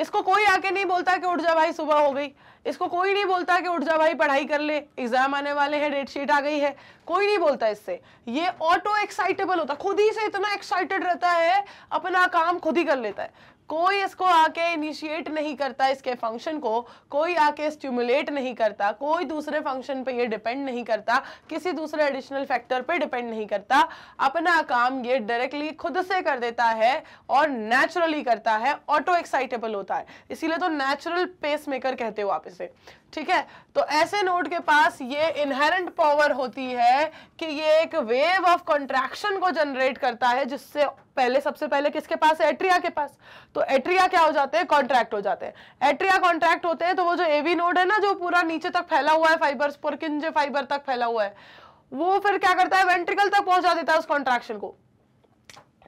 इसको कोई आके नहीं बोलता कि उठ जा भाई सुबह हो गई इसको कोई नहीं बोलता कि उठ जा भाई पढ़ाई कर ले एग्जाम आने वाले हैं डेट शीट आ गई है कोई नहीं बोलता इससे ये ऑटो एक्साइटेबल होता खुद ही से इतना एक्साइटेड रहता है अपना काम खुद ही कर लेता है कोई इसको आके इनिशिएट नहीं करता इसके फंक्शन को कोई आके स्टिमुलेट नहीं करता कोई दूसरे फंक्शन पे ये डिपेंड नहीं करता किसी दूसरे एडिशनल फैक्टर पे डिपेंड नहीं करता अपना काम ये डायरेक्टली खुद से कर देता है और नेचुरली करता है ऑटो एक्साइटेबल होता है इसीलिए तो नेचुरल पेस कहते हो आप इसे ठीक है तो ऐसे नोड के पास ये इनहेरेंट पावर होती है कि ये एक वेव ऑफ कॉन्ट्रैक्शन को जनरेट करता है जिससे पहले सबसे पहले किसके पास है एट्रिया के पास तो एट्रिया क्या हो जाते हैं कॉन्ट्रैक्ट हो जाते हैं एट्रिया कॉन्ट्रैक्ट होते हैं तो वो जो एवी नोड है ना जो पूरा नीचे तक फैला हुआ है फाइबर पुरकिंज फाइबर तक फैला हुआ है वो फिर क्या करता है वेंट्रिकल तक पहुंचा देता है उस कॉन्ट्रैक्शन को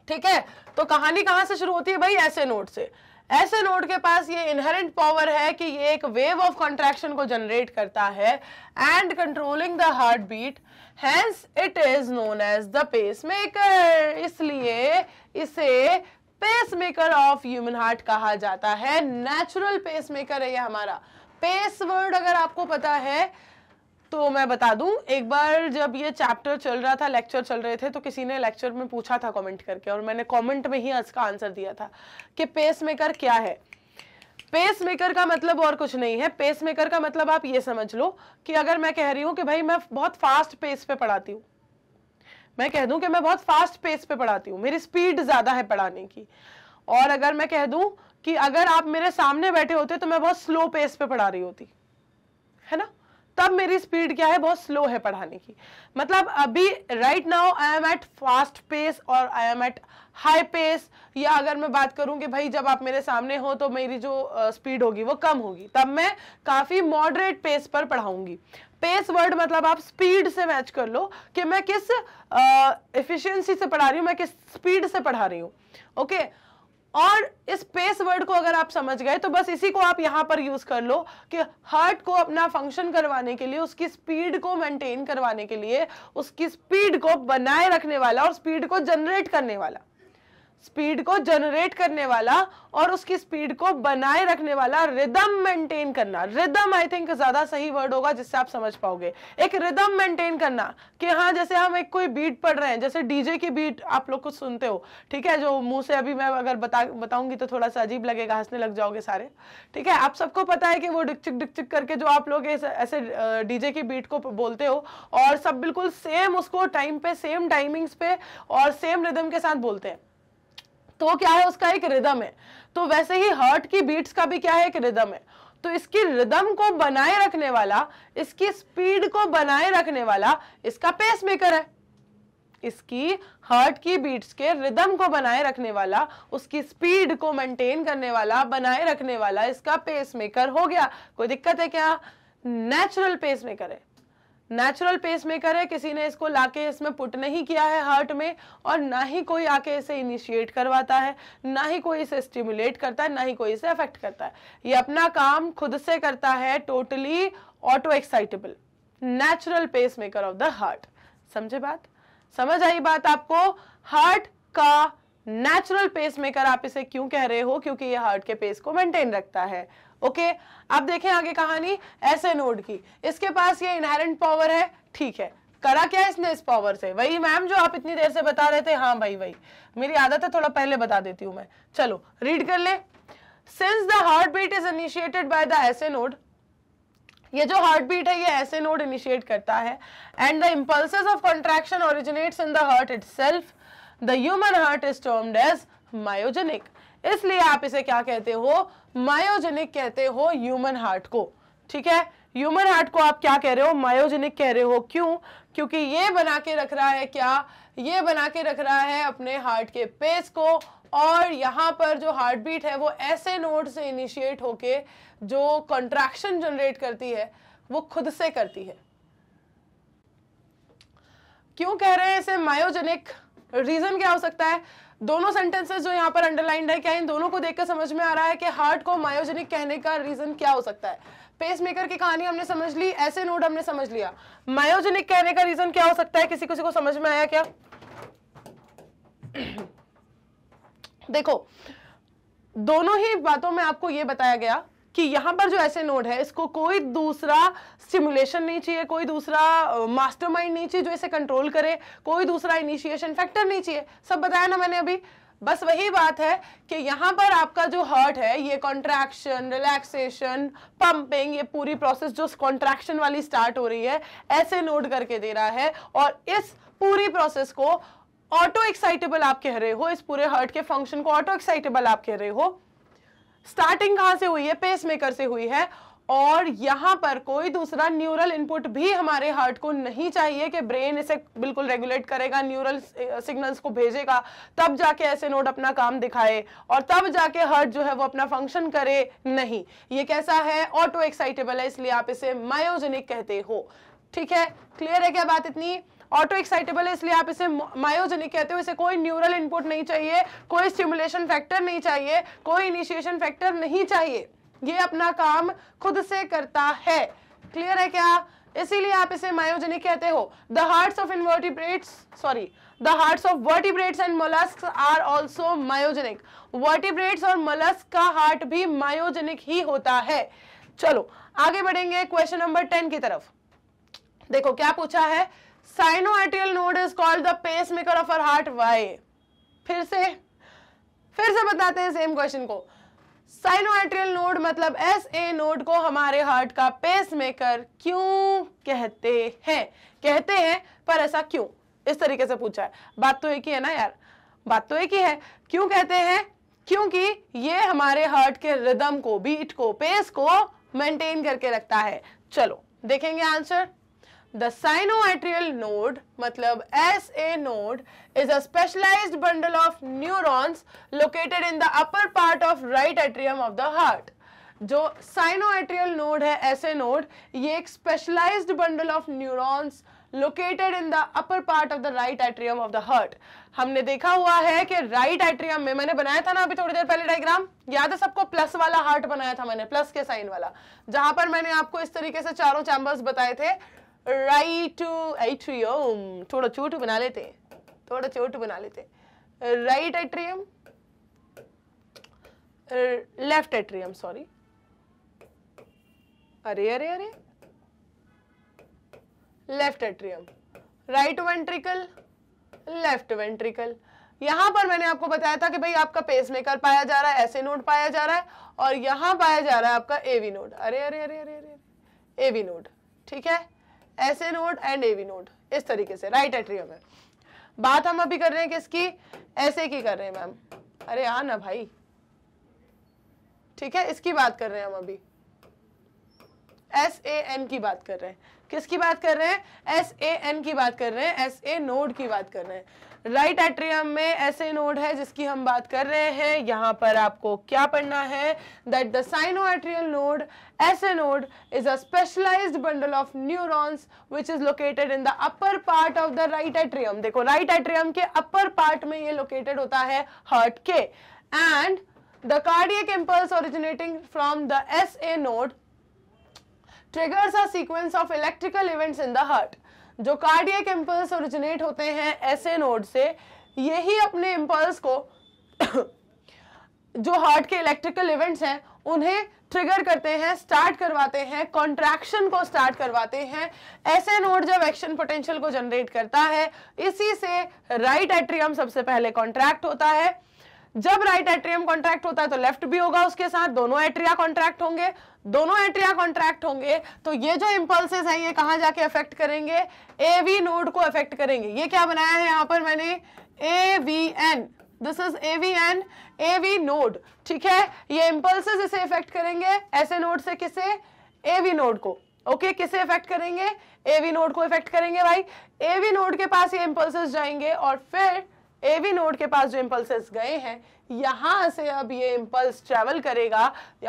ठीक है तो कहानी कहां से शुरू होती है भाई ऐसे नोड से ऐसे नोड के पास ये इनहेरेंट पावर है कि ये एक वेव ऑफ कंट्रैक्शन को जनरेट करता है and controlling the heartbeat hence it is known as the pacemaker इसलिए इसे pacemaker of human heart कहा जाता है नेचुरल पेस मेकर है ये हमारा पेस वर्ड अगर आपको पता है तो मैं बता दूं एक बार जब ये चैप्टर चल रहा था लेक्चर चल रहे थे तो किसी ने लेक्चर में पूछा था कमेंट करके और मैंने कमेंट में ही इसका आंसर दिया था कि पेस मेकर क्या है पेस मेकर का मतलब और कुछ नहीं है पेस मेकर का मतलब आप ये समझ लो कि अगर मैं कह रही हूँ कि भाई मैं बहुत फास्ट पेस पे पढ़ाती हूँ मैं कह दूं कि मैं बहुत फास्ट पेस पे पढ़ाती हूँ मेरी स्पीड ज़्यादा है पढ़ाने की और अगर मैं कह दूं कि अगर आप मेरे सामने बैठे होते तो मैं बहुत स्लो पेस पे पढ़ा रही होती है ना तब मेरी स्पीड क्या है बहुत स्लो है पढ़ाने की मतलब अभी right now I am at fast pace और I am at high pace या अगर मैं बात करूं कि भाई जब आप मेरे सामने हो तो मेरी जो स्पीड होगी वो कम होगी तब मैं काफ़ी मॉडरेट पेस पर पढ़ाऊंगी पेस वर्ड मतलब आप स्पीड से मैच कर लो कि मैं किस एफिशिएंसी से पढ़ा रही हूं मैं किस स्पीड से पढ़ा रही हूं ओके okay? और इस पेस वर्ड को अगर आप समझ गए तो बस इसी को आप यहां पर यूज़ कर लो कि हार्ट को अपना फंक्शन करवाने के लिए उसकी स्पीड को मेंटेन करवाने के लिए उसकी स्पीड को बनाए रखने वाला और स्पीड को जनरेट करने वाला स्पीड को जनरेट करने वाला और उसकी स्पीड को बनाए रखने वाला रिदम मेंटेन करना रिदम आई थिंक ज्यादा सही वर्ड होगा जिससे आप समझ पाओगे एक रिदम मेंटेन करना कि हाँ जैसे हम एक कोई बीट पढ़ रहे हैं जैसे डीजे की बीट आप लोग कुछ सुनते हो ठीक है जो मुंह से अभी मैं अगर बता बताऊंगी तो थोड़ा सा अजीब लगेगा हंसने लग जाओगे सारे ठीक है आप सबको पता है कि वो डिकचिक डिकचिक करके जो आप लोग ऐसे डीजे की बीट को बोलते हो और सब बिल्कुल सेम उसको टाइम पे सेम टाइमिंग्स पे और सेम रिदम के साथ बोलते हैं तो क्या है उसका एक रिदम है तो वैसे ही हर्ट की बीट्स का भी क्या है एक रिदम है तो इसकी रिदम को बनाए रखने वाला इसकी स्पीड को बनाए रखने वाला इसका पेस मेकर है इसकी हार्ट की बीट्स के रिदम को बनाए रखने वाला उसकी स्पीड को मेंटेन करने वाला बनाए रखने वाला इसका पेस मेकर हो गया कोई दिक्कत है क्या नेचुरल पेस मेकर है नेचुरल पेसमेकर है किसी ने इसको लाके इसमें पुट नहीं किया है हार्ट में और ना ही कोई आके इसे इनिशिएट करवाता है ना ही कोई इसे स्टिमुलेट करता है ना ही कोई इसे अफेक्ट करता है ये अपना काम खुद से करता है totally auto excitable natural pacemaker of the heart समझे बात समझ आई बात आपको हार्ट का नेचुरल पेसमेकर आप इसे क्यों कह रहे हो क्योंकि ये हार्ट के पेस को मेंटेन रखता है ओके अब देखें आगे कहानी ऐसे नोड की इसके पास ये इनहेरेंट पावर है ठीक है करा क्या इसने इस पावर से वही मैम जो आप इतनी देर से बता रहे थे हाँ भाई वही मेरी आदत है थोड़ा पहले बता देती हूँ मैं चलो रीड कर ले since the heartbeat is initiated by the SA node ये जो हार्ट बीट है ये ऐसे नोड इनिशिएट करता है and the impulse of contraction originates in the heart itself the human heart is termed as myogenic इसलिए आप इसे क्या कहते हो मायोजेनिक कहते हो ह्यूमन हार्ट को ठीक है ह्यूमन हार्ट को आप क्या कह रहे हो मायोजेनिक कह रहे हो क्यों क्योंकि ये बना के रख रहा है क्या ये बना के रख रहा है अपने हार्ट के पेस को और यहाँ पर जो हार्ट बीट है वो ऐसे नोड से इनिशिएट होके जो कंट्रैक्शन जनरेट करती है वो खुद से करती है क्यों कह रहे हैं इसे मायोजेनिक रीज़न क्या हो सकता है दोनों सेंटेंसेस जो यहाँ पर अंडरलाइंड है क्या इन दोनों को देखकर समझ में आ रहा है कि हार्ट को मायोजेनिक कहने का रीजन क्या हो सकता है पेसमेकर की कहानी हमने समझ ली ऐसे नोड हमने समझ लिया मायोजेनिक कहने का रीजन क्या हो सकता है किसी किसी को समझ में आया क्या देखो दोनों ही बातों में आपको यह बताया गया कि यहाँ पर जो ऐसे नोड है इसको कोई दूसरा स्टिमुलेशन नहीं चाहिए कोई दूसरा मास्टरमाइंड नहीं चाहिए जो इसे कंट्रोल करे कोई दूसरा इनिशिएशन फैक्टर नहीं चाहिए सब बताया ना मैंने अभी बस वही बात है कि यहाँ पर आपका जो हर्ट है ये कॉन्ट्रैक्शन रिलैक्सेशन पंपिंग ये पूरी प्रोसेस जो कॉन्ट्रैक्शन वाली स्टार्ट हो रही है ऐसे नोट करके दे रहा है और इस पूरी प्रोसेस को ऑटो एक्साइटेबल आप कह रहे हो इस पूरे हर्ट के फंक्शन को ऑटो एक्साइटेबल आप कह रहे हो स्टार्टिंग कहां से हुई है पेस मेकर से हुई है और यहां पर कोई दूसरा न्यूरल इनपुट भी हमारे हार्ट को नहीं चाहिए कि ब्रेन इसे बिल्कुल रेगुलेट करेगा न्यूरल सिग्नल्स को भेजेगा तब जाके ऐसे नोड अपना काम दिखाए और तब जाके हार्ट जो है वो अपना फंक्शन करे नहीं ये कैसा है ऑटो एक्साइटेबल है इसलिए आप इसे मायोजेनिक कहते हो ठीक है क्लियर है क्या बात इतनी ऑटो एक्साइटेबल है इसलिए आप इसे मायोजेनिक कहते हो इसे कोई न्यूरल इनपुट नहीं चाहिए कोई स्टिमुलेशन फैक्टर नहीं चाहिए कोई इनिशिएशन फैक्टर नहीं चाहिए ये अपना काम खुद से करता है क्लियर है क्या इसीलिए आप इसे मायोजेनिक कहते हो the heart of invertebrates sorry the heart of vertebrates and mollusc are also myogenic vertebrates और मोलस्क का हार्ट भी मायोजेनिक ही होता है चलो आगे बढ़ेंगे क्वेश्चन नंबर टेन की तरफ देखो क्या पूछा है sinoatrial node is called the pacemaker of our heart why फिर से फिर से बताते हैं सेम क्वेश्चन को साइनोआर्ट्रियल नोड मतलब एस ए नोड को हमारे हार्ट का पेसमेकर क्यों कहते हैं कहते हैं पर ऐसा क्यों इस तरीके से पूछा है बात तो एक ही है ना यार बात तो एक ही है क्यों कहते हैं क्योंकि ये हमारे हार्ट के रिदम को बीट को पेस को मेंटेन करके रखता है चलो देखेंगे आंसर The sinoatrial नोड मतलब S A node is a specialise bundle of neurons located in the upper part of right atrium of the heart जो साइनोएट्रियल नोड है एस ए नोड ये एक specialise bundle of neurons located in the upper part of the right atrium of the heart हमने देखा हुआ है कि right right atrium में मैंने बनाया था ना अभी थोड़ी देर पहले डायग्राम याद है सबको प्लस वाला हार्ट बनाया था मैंने प्लस के साइन वाला जहां पर मैंने आपको इस तरीके से चारों चैम्बर्स बताए थे राइट एट्रियम थोड़ा चोट बना लेते हैं थोड़ा चोट बना लेते right atrium left atrium sorry अरे अरे अरे left atrium right ventricle left ventricle यहां पर मैंने आपको बताया था कि भाई आपका पेसमेकर पाया जा रहा है ऐसे नोड पाया जा रहा है और यहां पाया जा रहा है आपका एवी नोड अरे अरे अरे अरे अरे एवी नोड ठीक है S A node and A V node इस तरीके से राइट एट्रियम है बात हम अभी कर रहे हैं किसकी एस ए की कर रहे हैं मैम अरे हाँ ना भाई ठीक है इसकी बात कर रहे हैं हम अभी एस ए एन की बात कर रहे हैं किसकी बात कर रहे हैं एस ए एन की बात कर रहे हैं एस ए नोड की बात कर रहे हैं राइट right एट्रियम में ऐसे नोड है जिसकी हम बात कर रहे हैं यहाँ पर आपको क्या पढ़ना है that the sinoatrial node SA node is a specialise bundle of neurons which is located in the upper part of the right atrium देखो राइट right एट्रियम के अपर पार्ट में ये लोकेटेड होता है हार्ट के and the cardiac impulse originating from the S A node triggers a sequence of electrical events in the heart जो cardiac impulse originate होते हैं ऐसे नोड से यही अपने इम्पल्स को जो हार्ट के इलेक्ट्रिकल इवेंट्स हैं उन्हें ट्रिगर करते हैं स्टार्ट करवाते हैं कॉन्ट्रैक्शन को स्टार्ट करवाते हैं ऐसे नोड जब एक्शन पोटेंशियल को जनरेट करता है इसी से राइट right एट्रियम सबसे पहले कॉन्ट्रैक्ट होता है जब राइट एट्रियम कॉन्ट्रैक्ट होता है तो लेफ्ट भी होगा उसके साथ दोनों एट्रिया कॉन्ट्रैक्ट होंगे दोनों एट्रिया कॉन्ट्रैक्ट होंगे तो ये जो इम्पल्सेस हैं ये कहा जाके अफेक्ट करेंगे ए वी नोड को अफेक्ट करेंगे ये क्या बनाया है यहां पर मैंने A V N this is A V N A V node ठीक है ये इम्पल्सेस इसे इफेक्ट करेंगे ऐसे नोड से किसे ए वी नोड को ओके okay, किसे इफेक्ट करेंगे एवी नोड को इफेक्ट करेंगे भाई एवी नोड के पास ये इम्पल्सेस जाएंगे और फिर एवी नोड के पास जो इम्पल्सेस गए हैं यहाँ से अब ये इम्पल्स ट्रेवल करेगा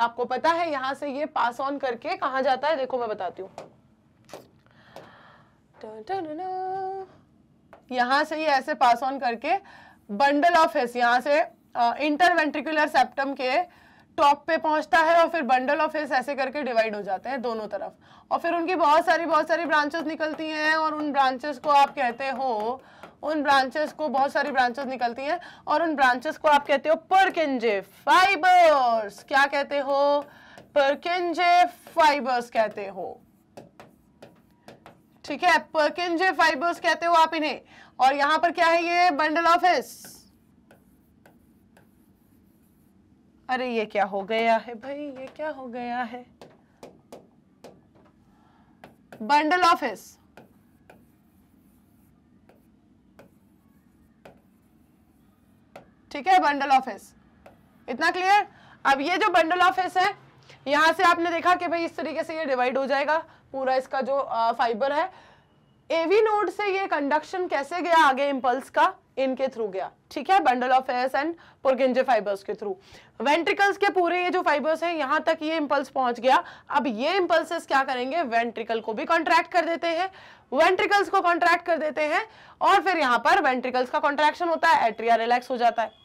आपको पता है यहाँ से ये पास ऑन करके कहा जाता है देखो मैं बताती हूँ यहाँ से ये ऐसे पास ऑन करके बंडल ऑफ हिस यहाँ से इंटरवेंट्रिकुलर सेप्टम के टॉप पे पहुंचता है और फिर बंडल ऑफ हिस ऐसे करके डिवाइड हो जाते हैं दोनों तरफ और फिर उनकी बहुत सारी बहुत सारी ब्रांचेस निकलती हैं और उन ब्रांचेस को आप कहते हो उन ब्रांचेस को बहुत सारी ब्रांचेस निकलती हैं और उन ब्रांचेस को आप कहते हो परकिंजे फाइबर्स क्या कहते हो परकिंजे फाइबर्स कहते हो ठीक है परकिंजे फाइबर्स कहते हो आप इन्हें और यहां पर क्या है ये बंडल ऑफिस अरे ये क्या हो गया है भाई ये क्या हो गया है बंडल ऑफिस ठीक है बंडल ऑफिस इतना क्लियर अब ये जो बंडल एस है यहां से आपने देखा कि भाई इस तरीके से ये डिवाइड हो जाएगा पूरा इसका जो आ, फाइबर है एवी नोड से ये कंडक्शन कैसे गया आगे इम्पल्स का इनके थ्रू गया ठीक है bundle of His and Purkinje fibres के थ्रू वेंट्रिकल्स के पूरे ये जो फाइबर्स हैं यहां तक ये इम्पल्स पहुंच गया अब ये इम्पल्सेस क्या करेंगे वेंट्रिकल को भी कॉन्ट्रैक्ट कर देते हैं वेंट्रिकल्स को कॉन्ट्रैक्ट कर देते हैं और फिर यहां पर वेंट्रिकल्स का कॉन्ट्रैक्शन होता है एट्रिया रिलैक्स हो जाता है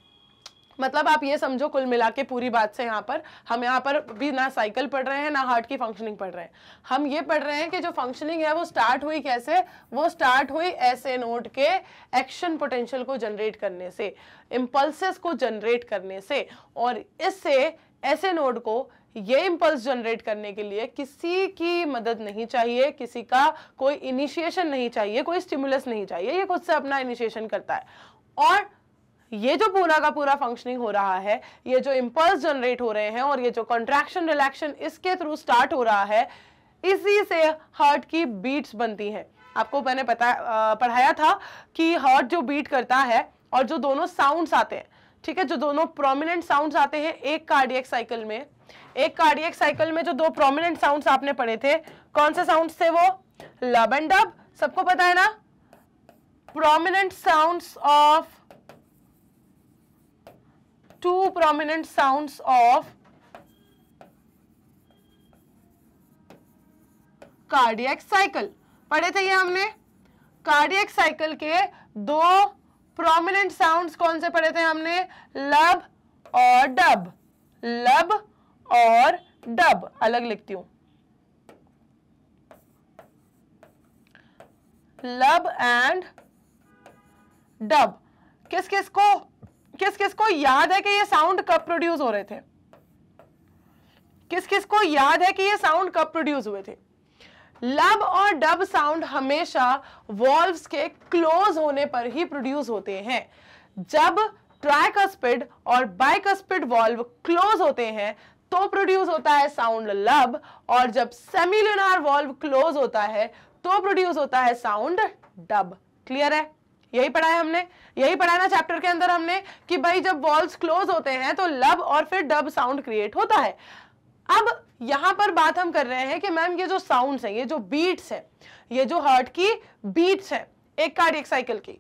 मतलब आप ये समझो कुल मिला के पूरी बात से यहाँ पर हम यहाँ पर भी ना साइकिल पढ़ रहे हैं ना हार्ट की फंक्शनिंग पढ़ रहे हैं हम ये पढ़ रहे हैं कि जो फंक्शनिंग है वो स्टार्ट हुई कैसे वो स्टार्ट हुई ऐसे नोट के एक्शन पोटेंशियल को जनरेट करने से इम्पल्सेस को जनरेट करने से और इससे ऐसे नोड को ये इम्पल्स जनरेट करने के लिए किसी की मदद नहीं चाहिए किसी का कोई इनिशिएशन नहीं चाहिए कोई स्टिमुलस नहीं चाहिए ये खुद से अपना इनिशिएशन करता है और ये जो पूरा का पूरा फंक्शनिंग हो रहा है ये जो इम्पल्स जनरेट हो रहे हैं और ये जो कॉन्ट्रैक्शन रिलैक्शन इसके थ्रू स्टार्ट हो रहा है इसी से हार्ट की बीट्स बनती हैं आपको मैंने पता पढ़ाया था कि हार्ट जो बीट करता है और जो दोनों साउंड्स आते हैं ठीक है जो दोनों प्रोमिनेंट साउंड्स आते हैं एक कार्डियक साइकिल में एक कार्डियक साइकिल में जो दो प्रोमिनेंट साउंड आपने पढ़े थे कौन से साउंड थे वो लब एंड डब सबको पता है ना prominent sound of two prominent sounds of cardiac cycle पढ़े थे ये हमने कार्डियक साइकिल के दो प्रोमिनेंट साउंड्स कौन से पढ़े थे हमने लब और डब लब और डब अलग लिखती हूं लब एंड डब किस किस को किस किस को याद है कि ये साउंड कब प्रोड्यूस हो रहे थे किस किस को याद है कि ये साउंड कब प्रोड्यूस हुए थे लब और डब साउंड हमेशा वॉल्व्स के क्लोज होने पर ही प्रोड्यूस होते हैं जब स्पिड और बाइक स्पिड वॉल्व क्लोज होते हैं तो प्रोड्यूस होता है साउंड लब और जब सेमिलुनार वॉल्व क्लोज होता है तो प्रोड्यूस होता है साउंड डब क्लियर है यही पढ़ा है हमने यही पढ़ा ना चैप्टर के अंदर हमने कि भाई जब वॉल्स क्लोज होते हैं तो लब और फिर डब साउंड क्रिएट होता है अब यहां पर बात हम कर रहे हैं कि मैम ये जो साउंड्स हैं ये जो बीट्स हैं ये जो हार्ट की बीट्स हैं एक कार्डियक साइकिल की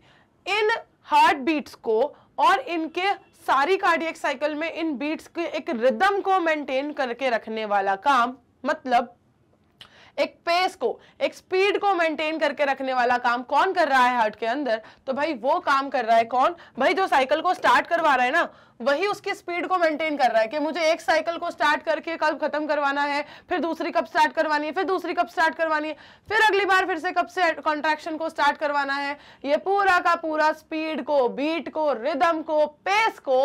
इन हार्ट बीट्स को और इनके सारी कार्डियक साइकिल में इन बीट्स के एक रिदम को मेंटेन करके रखने वाला काम मतलब एक पेस को एक स्पीड को मेंटेन करके रखने वाला काम कौन कर रहा है हार्ट के अंदर तो भाई वो काम कर रहा है कौन भाई जो साइकिल को स्टार्ट करवा रहा है ना वही उसकी स्पीड को मेंटेन कर रहा है कि मुझे एक साइकिल को स्टार्ट करके कब खत्म करवाना है फिर दूसरी कब स्टार्ट करवानी है फिर दूसरी कब स्टार्ट करवानी है फिर अगली बार फिर से कब से कॉन्ट्रैक्शन को स्टार्ट करवाना है ये पूरा का पूरा स्पीड को बीट को रिदम को पेस को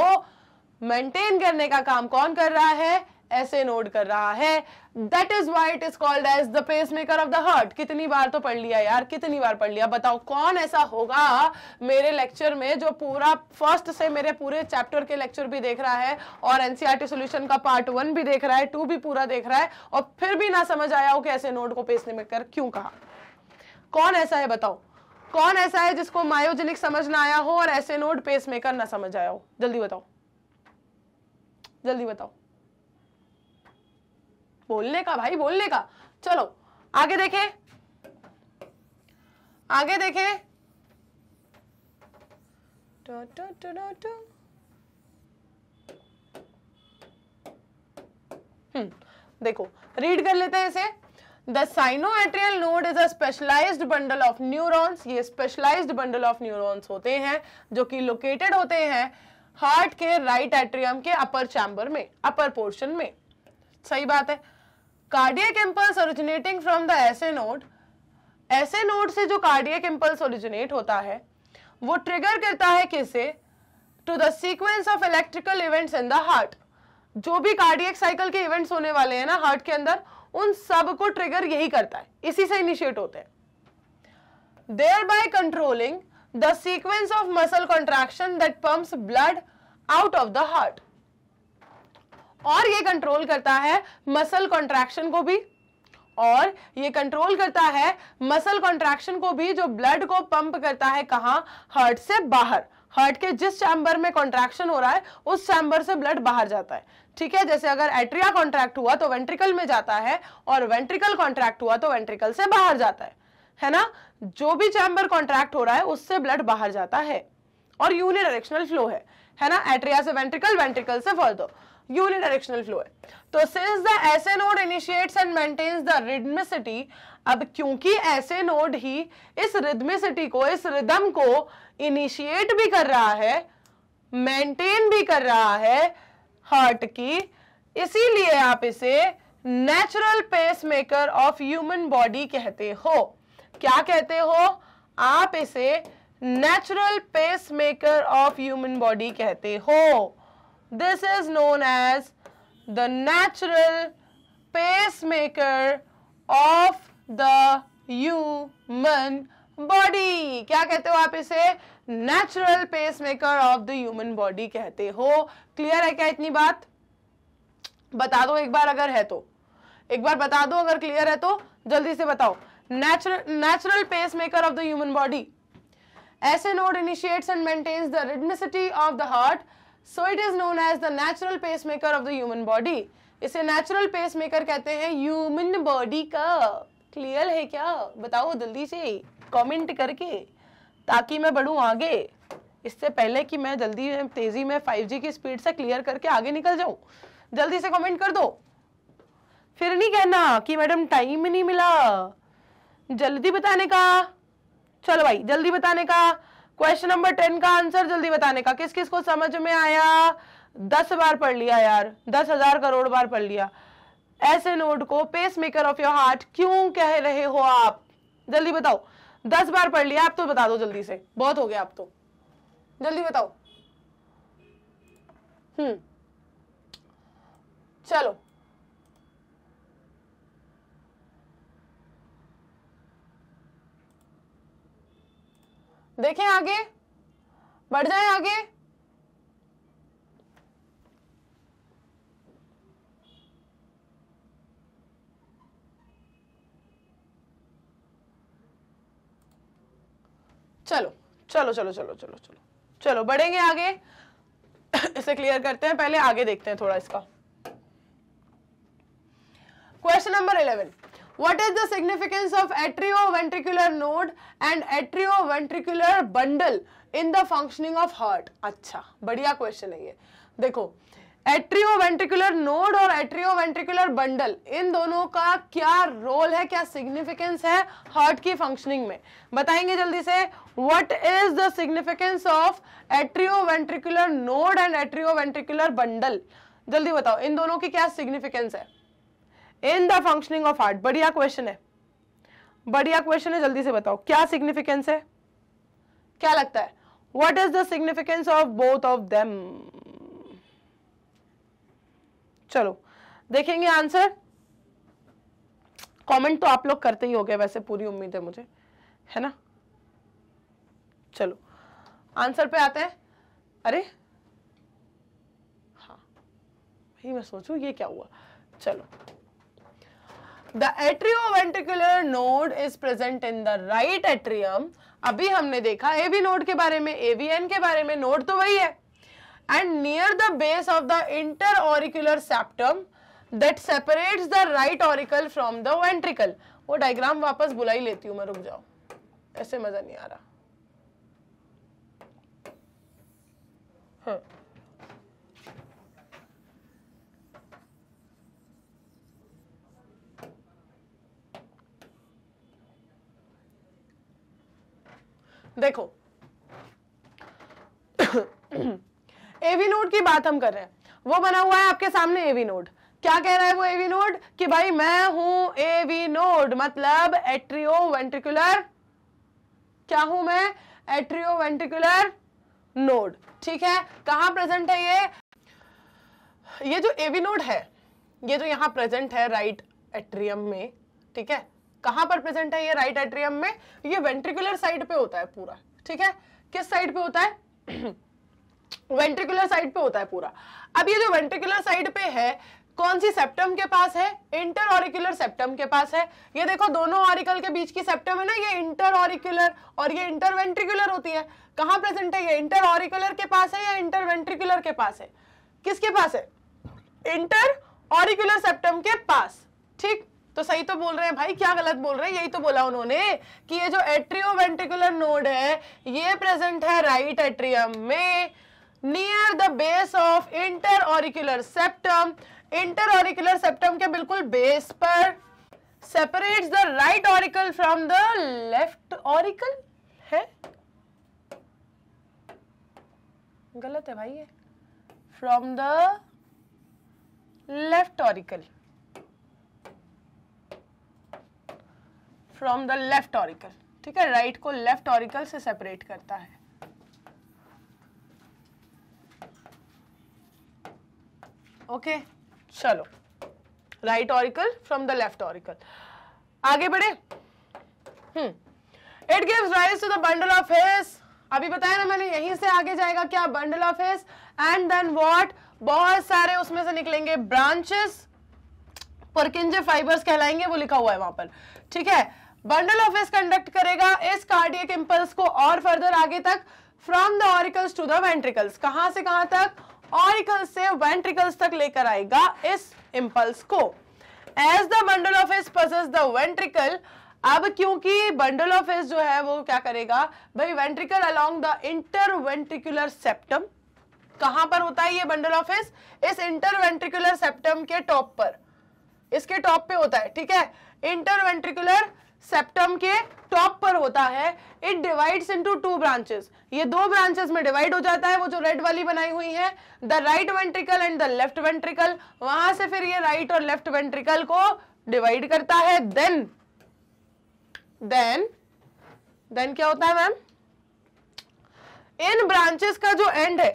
मेंटेन करने का काम कौन कर रहा है ऐसे नोड कर रहा है that is why it is called as the pacemaker of the heart कितनी बार तो पढ़ लिया यार कितनी बार पढ़ लिया बताओ कौन ऐसा होगा मेरे लेक्चर में जो पूरा फर्स्ट से मेरे पूरे चैप्टर के लेक्चर भी देख रहा है और एनसीआरटी सोल्यूशन e का पार्ट वन भी देख रहा है टू भी पूरा देख रहा है और फिर भी ना समझ आया हो कि ऐसे नोड को पेस मेकर क्यों कहा कौन ऐसा है बताओ कौन ऐसा है जिसको मायोजेनिक समझ ना आया हो और ऐसे नोड पेस मेकर ना समझ आया हो जल्दी बताओ जल्दी बताओ बोलने का भाई बोलने का चलो आगे देखे आगे देखे हम्म, देखो रीड कर लेते हैं इसे the sinoatrial node is a specialise bundle of neurons ये स्पेशलाइज बंडल ऑफ न्यूरॉन्स होते हैं जो कि लोकेटेड होते हैं हार्ट के राइट एट्रियम के अपर चैम्बर में अपर पोर्शन में सही बात है cardiac impulse originating from the SA node SA node से जो कार्डियक इम्पल्स ओरिजिनेट होता है वो ट्रिगर करता है किसे to the sequence of electrical events in the heart जो भी कार्डियक साइकिल के इवेंट्स होने वाले हैं ना हार्ट के अंदर उन सब को ट्रिगर यही करता है इसी से इनिशिएट होते हैं thereby controlling the sequence of muscle contraction that pumps blood out of the heart और ये कंट्रोल करता है मसल कॉन्ट्रैक्शन को भी और ये कंट्रोल करता है मसल कॉन्ट्रैक्शन को भी जो ब्लड को पंप करता है कहा हार्ट से बाहर हार्ट के जिस चैम्बर में कॉन्ट्रैक्शन हो रहा है उस चैम्बर से ब्लड बाहर जाता है ठीक है जैसे अगर एट्रिया कॉन्ट्रैक्ट हुआ तो वेंट्रिकल में जाता है और वेंट्रिकल कॉन्ट्रैक्ट हुआ तो वेंट्रिकल से बाहर जाता है है ना जो भी चैम्बर कॉन्ट्रैक्ट हो रहा है उससे ब्लड बाहर जाता है और यूनिडायरेक्शनल फ्लो है है ना एट्रिया से वेंट्रिकल वेंट्रिकल से फर्दो यूनिडायरेक्शनल फ्लो है तो since the SA node initiates and maintains the rhythmicity अब क्योंकि ऐसे नोड ही इस रिदमिसिटी को इस रिदम को इनिशिएट भी कर रहा है मेंटेन भी कर रहा है हार्ट की इसीलिए आप इसे natural pacemaker of human body कहते हो क्या कहते हो आप इसे natural pacemaker of human body कहते हो This is known as the natural pacemaker of the human body क्या कहते हो आप इसे natural pacemaker of the human body कहते हो क्लियर है क्या इतनी बात बता दो एक बार अगर है तो एक बार बता दो अगर क्लियर है तो जल्दी से बताओ natural natural pacemaker of the human body node initiates and maintains the rhythmicity of the heart so it is known as the natural pacemaker of the human body इसे नेचुरल पेसमेकर कहते हैं human body का clear है क्या बताओ जल्दी से comment करके ताकि मैं बढ़ू आगे इससे पहले कि मैं जल्दी में तेज़ी में 5G की स्पीड से क्लियर करके आगे निकल जाऊं जल्दी से कमेंट कर दो फिर नहीं कहना कि मैडम टाइम नहीं मिला जल्दी बताने का चलो भाई जल्दी बताने का क्वेश्चन नंबर टेन का आंसर जल्दी बताने का किस किस को समझ में आया दस बार पढ़ लिया यार दस हजार करोड़ बार पढ़ लिया ऐसे नोट को pacemaker of your heart क्यों कह रहे हो आप जल्दी बताओ दस बार पढ़ लिया आप तो बता दो जल्दी से बहुत हो गया आप तो जल्दी बताओ हम्म चलो देखें आगे बढ़ जाएं आगे चलो चलो चलो चलो चलो चलो चलो बढ़ेंगे आगे इसे क्लियर करते हैं पहले आगे देखते हैं थोड़ा इसका question number eleven What is the significance of atrioventricular node and atrioventricular bundle in the functioning of heart? अच्छा बढ़िया question है ये देखो एट्रियोवेंट्रिकुलर नोड और एट्रियोवेंट्रिकुलर बंडल इन दोनों का क्या रोल है क्या सिग्निफिकेंस है हार्ट की फंक्शनिंग में बताएंगे जल्दी से what is the significance of atrioventricular node and atrioventricular bundle जल्दी बताओ इन दोनों की क्या सिग्निफिकेंस है in the functioning of heart बढ़िया क्वेश्चन है बढ़िया क्वेश्चन है जल्दी से बताओ क्या सिग्निफिकेंस है क्या लगता है what is the significance of both of them चलो देखेंगे आंसर कमेंट तो आप लोग करते ही हो गए वैसे पूरी उम्मीद है मुझे है ना चलो आंसर पे आते हैं अरे हाँ मैं सोचू ये क्या हुआ चलो the atrioventricular node is present in the right atrium अभी हमने देखा एवी नोड के बारे में एवीएन के बारे में नोड तो वही है and near the base of the interauricular septum that separates the right auricle from the ventricle वो डायग्राम वापस बुलाई लेती हूँ मैं रुक जाओ ऐसे मज़ा नहीं आ रहा देखो एवी नोड की बात हम कर रहे हैं वो बना हुआ है आपके सामने एवी नोड क्या कह रहा है वो एवी नोड कि भाई मैं हूं एवी नोड मतलब एट्रियो वेंट्रिकुलर क्या हूं मैं एट्रियो वेंट्रिकुलर नोड ठीक है कहां प्रेजेंट है ये ये जो एवी नोड है ये जो यहां प्रेजेंट है राइट एट्रियम में ठीक है कहां पर प्रेजेंट है ये राइट right एट्रियम में ये वेंट्रिकुलर साइड पे होता है पूरा ठीक है किस साइड पे होता है वेंट्रिकुलर साइड पे होता है पूरा अब ये जो वेंट्रिकुलर साइड पे है कौन सी सेप्टम के पास है इंटर ऑरिकुलर सेप्टम के पास है ये देखो दोनों ऑरिकल के बीच की सेप्टम है ना ये इंटर ऑरिकुलर और ये इंटरवेंट्रिकुलर होती है कहां प्रेजेंट है ये इंटर ऑरिकुलर के पास है या इंटरवेंट्रिकुलर के पास है किसके पास है इंटर ऑरिकुलर सेप्टम के पास ठीक तो सही तो बोल रहे हैं भाई क्या गलत बोल रहे हैं यही तो बोला उन्होंने कि ये जो एट्रियोवेंटिकुलर नोड है ये प्रेजेंट है राइट एट्रियम में near the base of interauricular septum interauricular septum के बिल्कुल बेस पर separates the right auricle from the left auricle है गलत है भाई ये from the left auricle from the left auricle ठीक है राइट को लेफ्ट ऑरिकल से सेपरेट करता है ओके okay, चलो right auricle from the left auricle आगे बढ़े hmm it gives rise to the bundle of His अभी बताया ना मैंने यहीं से आगे जाएगा क्या bundle of His and then what बहुत सारे उसमें से निकलेंगे ब्रांचेस परकिंजे फाइबर्स कहलाएंगे वो लिखा हुआ है वहां पर ठीक है बंडल ऑफिस कंडक्ट करेगा इस कार्डियक इंपल्स को और फर्दर आगे तक from the auricles to the ventricles कहां से कहां तक ऑरिकल्स से वेंट्रिकल्स तक लेकर आएगा इस इंपल्स को as the bundle of His passes the ventricle अब क्योंकि बंडल ऑफ जो है वो क्या करेगा भाई ventricle along the interventricular septum कहां पर होता है ये बंडल ऑफ इस इंटरवेंट्रिकुलर सेप्टम के टॉप पर इसके टॉप पे होता है ठीक है इंटरवेंट्रिकुलर सेप्टम के टॉप पर होता है it divides into two branches ये दो ब्रांचेस में डिवाइड हो जाता है वो जो रेड वाली बनाई हुई है the right ventricle and the left ventricle वहां से फिर ये राइट और लेफ्ट वेंट्रिकल को डिवाइड करता है देन देन देन क्या होता है मैम इन ब्रांचेस का जो एंड है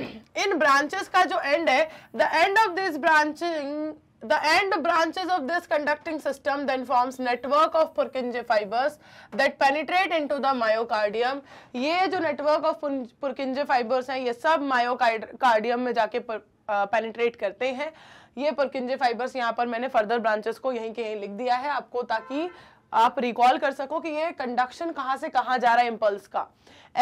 इन ब्रांचेस का जो एंड है the end of this branching The end branches of this conducting system then forms network of Purkinje fibers that penetrate into the myocardium. ye jo network of Purkinje fibers हैं ye sab myocardium mein jaake penetrate karte hain ये परकिंजे fibres यहाँ पर मैंने further branches को यहीं के यहीं लिख दिया है आपको ताकि आप रिकॉल कर सको कि ये कंडक्शन कहां से कहां जा रहा है इंपल्स का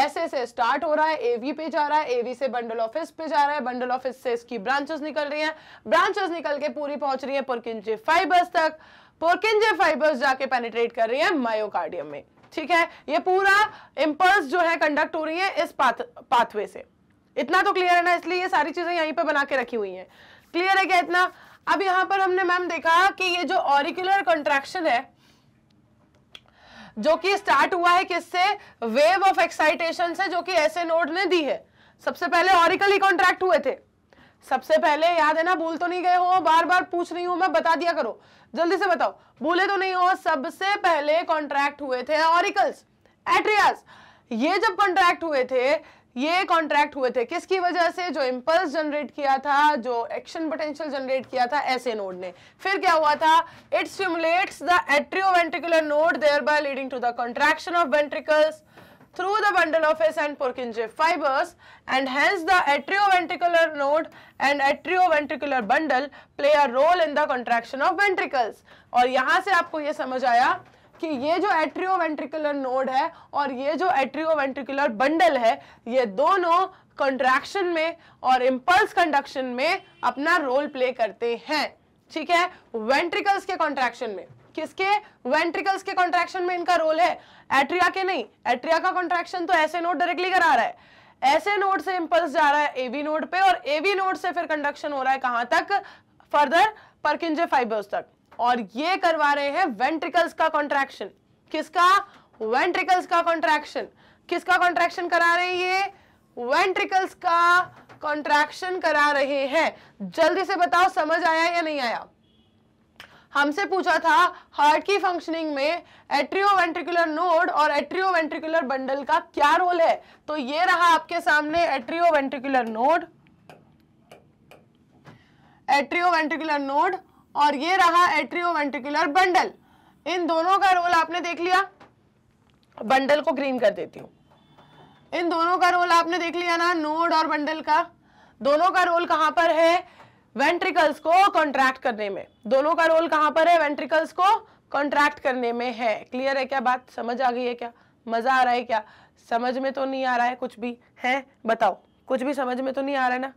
ऐसे ऐसे स्टार्ट हो रहा है एवी पे जा रहा है एवी से बंडल ऑफिस पे जा रहा है बंडल ऑफिस से इसकी ब्रांचेस निकल रही हैं ब्रांचेस निकल के पूरी पहुंच रही है पुरकिंजे फाइबर्स तक पुरकिंजे फाइबर्स जाके पेनिट्रेट कर रही है मायोकार्डियम में ठीक है ये पूरा इंपल्स जो है कंडक्ट हो रही है इस पाथ पाथवे से इतना तो क्लियर है ना इसलिए ये सारी चीजें यहीं पर बना के रखी हुई है क्लियर है क्या इतना अब यहां पर हमने मैम देखा कि ये जो ऑरिकुलर कंट्रैक्शन है जो कि स्टार्ट हुआ है किससे वेव ऑफ एक्साइटेशन से जो कि ऐसे नोड ने दी है सबसे पहले ऑरिकल ही कॉन्ट्रैक्ट हुए थे सबसे पहले याद है ना भूल तो नहीं गए हो बार बार पूछ रही हूं मैं बता दिया करो जल्दी से बताओ भूले तो नहीं हो सबसे पहले कॉन्ट्रैक्ट हुए थे ऑरिकल्स एट्रियास ये जब कॉन्ट्रैक्ट हुए थे ये कॉन्ट्रैक्ट हुए थे किसकी वजह से जो इंपल्स जनरेट किया था जो एक्शन पोटेंशियल जनरेट किया था ऐसे नोड ने फिर क्या हुआ था it stimulates the atrioventricular node thereby leading to the contraction of ventricles through the bundle of His and Purkinje fibres and hence the atrioventricular node and atrioventricular bundle play a role in the contraction of ventricles और यहां से आपको यह समझ आया कि ये जो एट्रियोवेंट्रिकुलर नोड है और ये जो एट्रियोवेंट्रिकुलर बंडल है ये दोनों कंट्रैक्शन में और इम्पल्स कंडक्शन में अपना रोल प्ले करते हैं ठीक है वेंट्रिकल्स के कॉन्ट्रैक्शन में किसके वेंट्रिकल्स के कॉन्ट्रैक्शन में इनका रोल है एट्रिया के नहीं एट्रिया का कॉन्ट्रैक्शन तो ऐसे नोड डायरेक्टली करा रहा है ऐसे नोड से इम्पल्स जा रहा है एवी नोड पे और एवी नोड से फिर कंडक्शन हो रहा है कहां तक फर्दर परकिंजे फाइबर्स तक और ये करवा रहे हैं वेंट्रिकल्स का कॉन्ट्रैक्शन किसका वेंट्रिकल्स का कॉन्ट्रैक्शन किसका कॉन्ट्रैक्शन करा रहे हैं ये वेंट्रिकल्स का कॉन्ट्रैक्शन करा रहे हैं जल्दी से बताओ समझ आया या नहीं आया हमसे पूछा था हार्ट की फंक्शनिंग में एट्रियोवेंट्रिकुलर नोड और एट्रियोवेंट्रिकुलर बंडल का क्या रोल है तो ये रहा आपके सामने एट्रियोवेंट्रिकुलर नोड एट्रियोवेंट्रिकुलर नोड और ये रहा एट्रियोवेंट्रिकुलर बंडल इन दोनों का रोल आपने देख लिया बंडल को ग्रीन कर देती हूँ इन दोनों का रोल आपने देख लिया ना नोड और बंडल का दोनों का रोल कहां पर है वेंट्रिकल्स को कॉन्ट्रैक्ट करने में दोनों का रोल कहां पर है वेंट्रिकल्स को कॉन्ट्रैक्ट करने में है क्लियर है क्या बात समझ आ गई है क्या मज़ा आ रहा है क्या समझ में तो नहीं आ रहा है कुछ भी है बताओ कुछ भी समझ में तो नहीं आ रहा है ना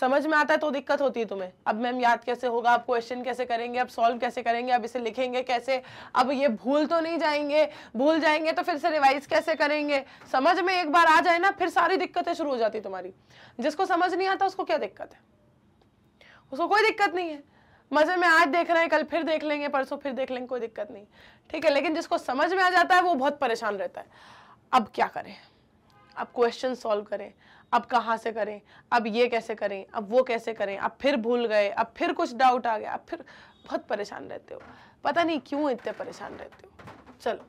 समझ में आता है तो दिक्कत होती है तुम्हें अब मैम याद कैसे होगा आप क्वेश्चन कैसे करेंगे अब सॉल्व कैसे करेंगे अब इसे लिखेंगे कैसे अब ये भूल तो नहीं जाएंगे भूल जाएंगे तो फिर से रिवाइज कैसे करेंगे समझ में एक बार आ जाए ना फिर सारी दिक्कतें शुरू हो जाती तुम्हारी जिसको समझ नहीं आता उसको क्या दिक्कत है उसको कोई दिक्कत नहीं है मजे में आज देख रहे हैं कल फिर देख लेंगे परसों फिर देख लेंगे कोई दिक्कत नहीं ठीक है लेकिन जिसको समझ में आ जाता है वो बहुत परेशान रहता है अब क्या करें अब क्वेश्चन सॉल्व करें अब कहाँ से करें अब ये कैसे करें अब वो कैसे करें अब फिर भूल गए अब फिर कुछ डाउट आ गया अब फिर बहुत परेशान रहते हो पता नहीं क्यों इतने परेशान रहते हो चलो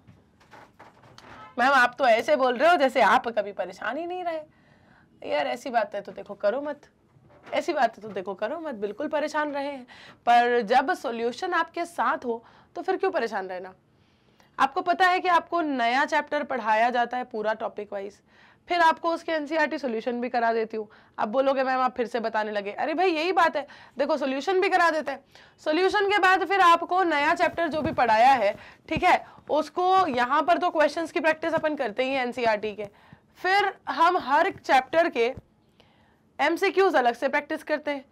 मैम आप तो ऐसे बोल रहे हो जैसे आप कभी परेशान ही नहीं रहे यार ऐसी बात है तो देखो करो मत ऐसी बात है तो देखो करो मत बिल्कुल परेशान रहे हैं पर जब सॉल्यूशन आपके साथ हो तो फिर क्यों परेशान रहना आपको पता है कि आपको नया चैप्टर पढ़ाया जाता है पूरा टॉपिक वाइज फिर आपको उसके एनसीईआरटी सॉल्यूशन e भी करा देती हूँ आप बोलोगे मैम आप फिर से बताने लगे अरे भाई यही बात है देखो सॉल्यूशन भी करा देते हैं सॉल्यूशन के बाद फिर आपको नया चैप्टर जो भी पढ़ाया है ठीक है उसको यहाँ पर तो क्वेश्चन की प्रैक्टिस अपन करते ही एनसीईआरटी e के फिर हम हर चैप्टर के क्यूज अलग से प्रैक्टिस करते हैं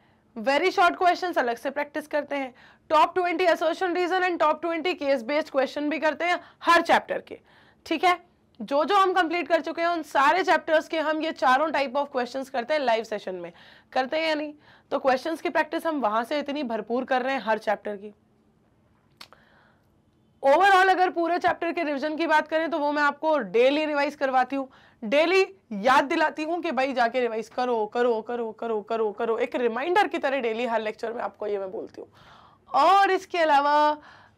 वेरी शॉर्ट क्वेश्चन अलग से प्रैक्टिस करते हैं top twenty assertion reason and top twenty case based question भी करते हैं हर चैप्टर के ठीक है जो जो हम कंप्लीट कर चुके हैं उन सारे चैप्टर्स के हम ये चारों टाइप ऑफ क्वेश्चंस करते हैं लाइव सेशन में करते हैं या नहीं तो क्वेश्चंस की प्रैक्टिस हम वहां से इतनी भरपूर कर रहे हैं हर चैप्टर की ओवरऑल अगर पूरे चैप्टर के रिवीजन की बात करें तो वो मैं आपको डेली रिवाइज करवाती हूँ डेली याद दिलाती हूँ कि भाई जाके रिवाइज करो करो करो करो करो करो एक रिमाइंडर की तरह डेली हर लेक्चर में आपको ये मैं बोलती हूँ और इसके अलावा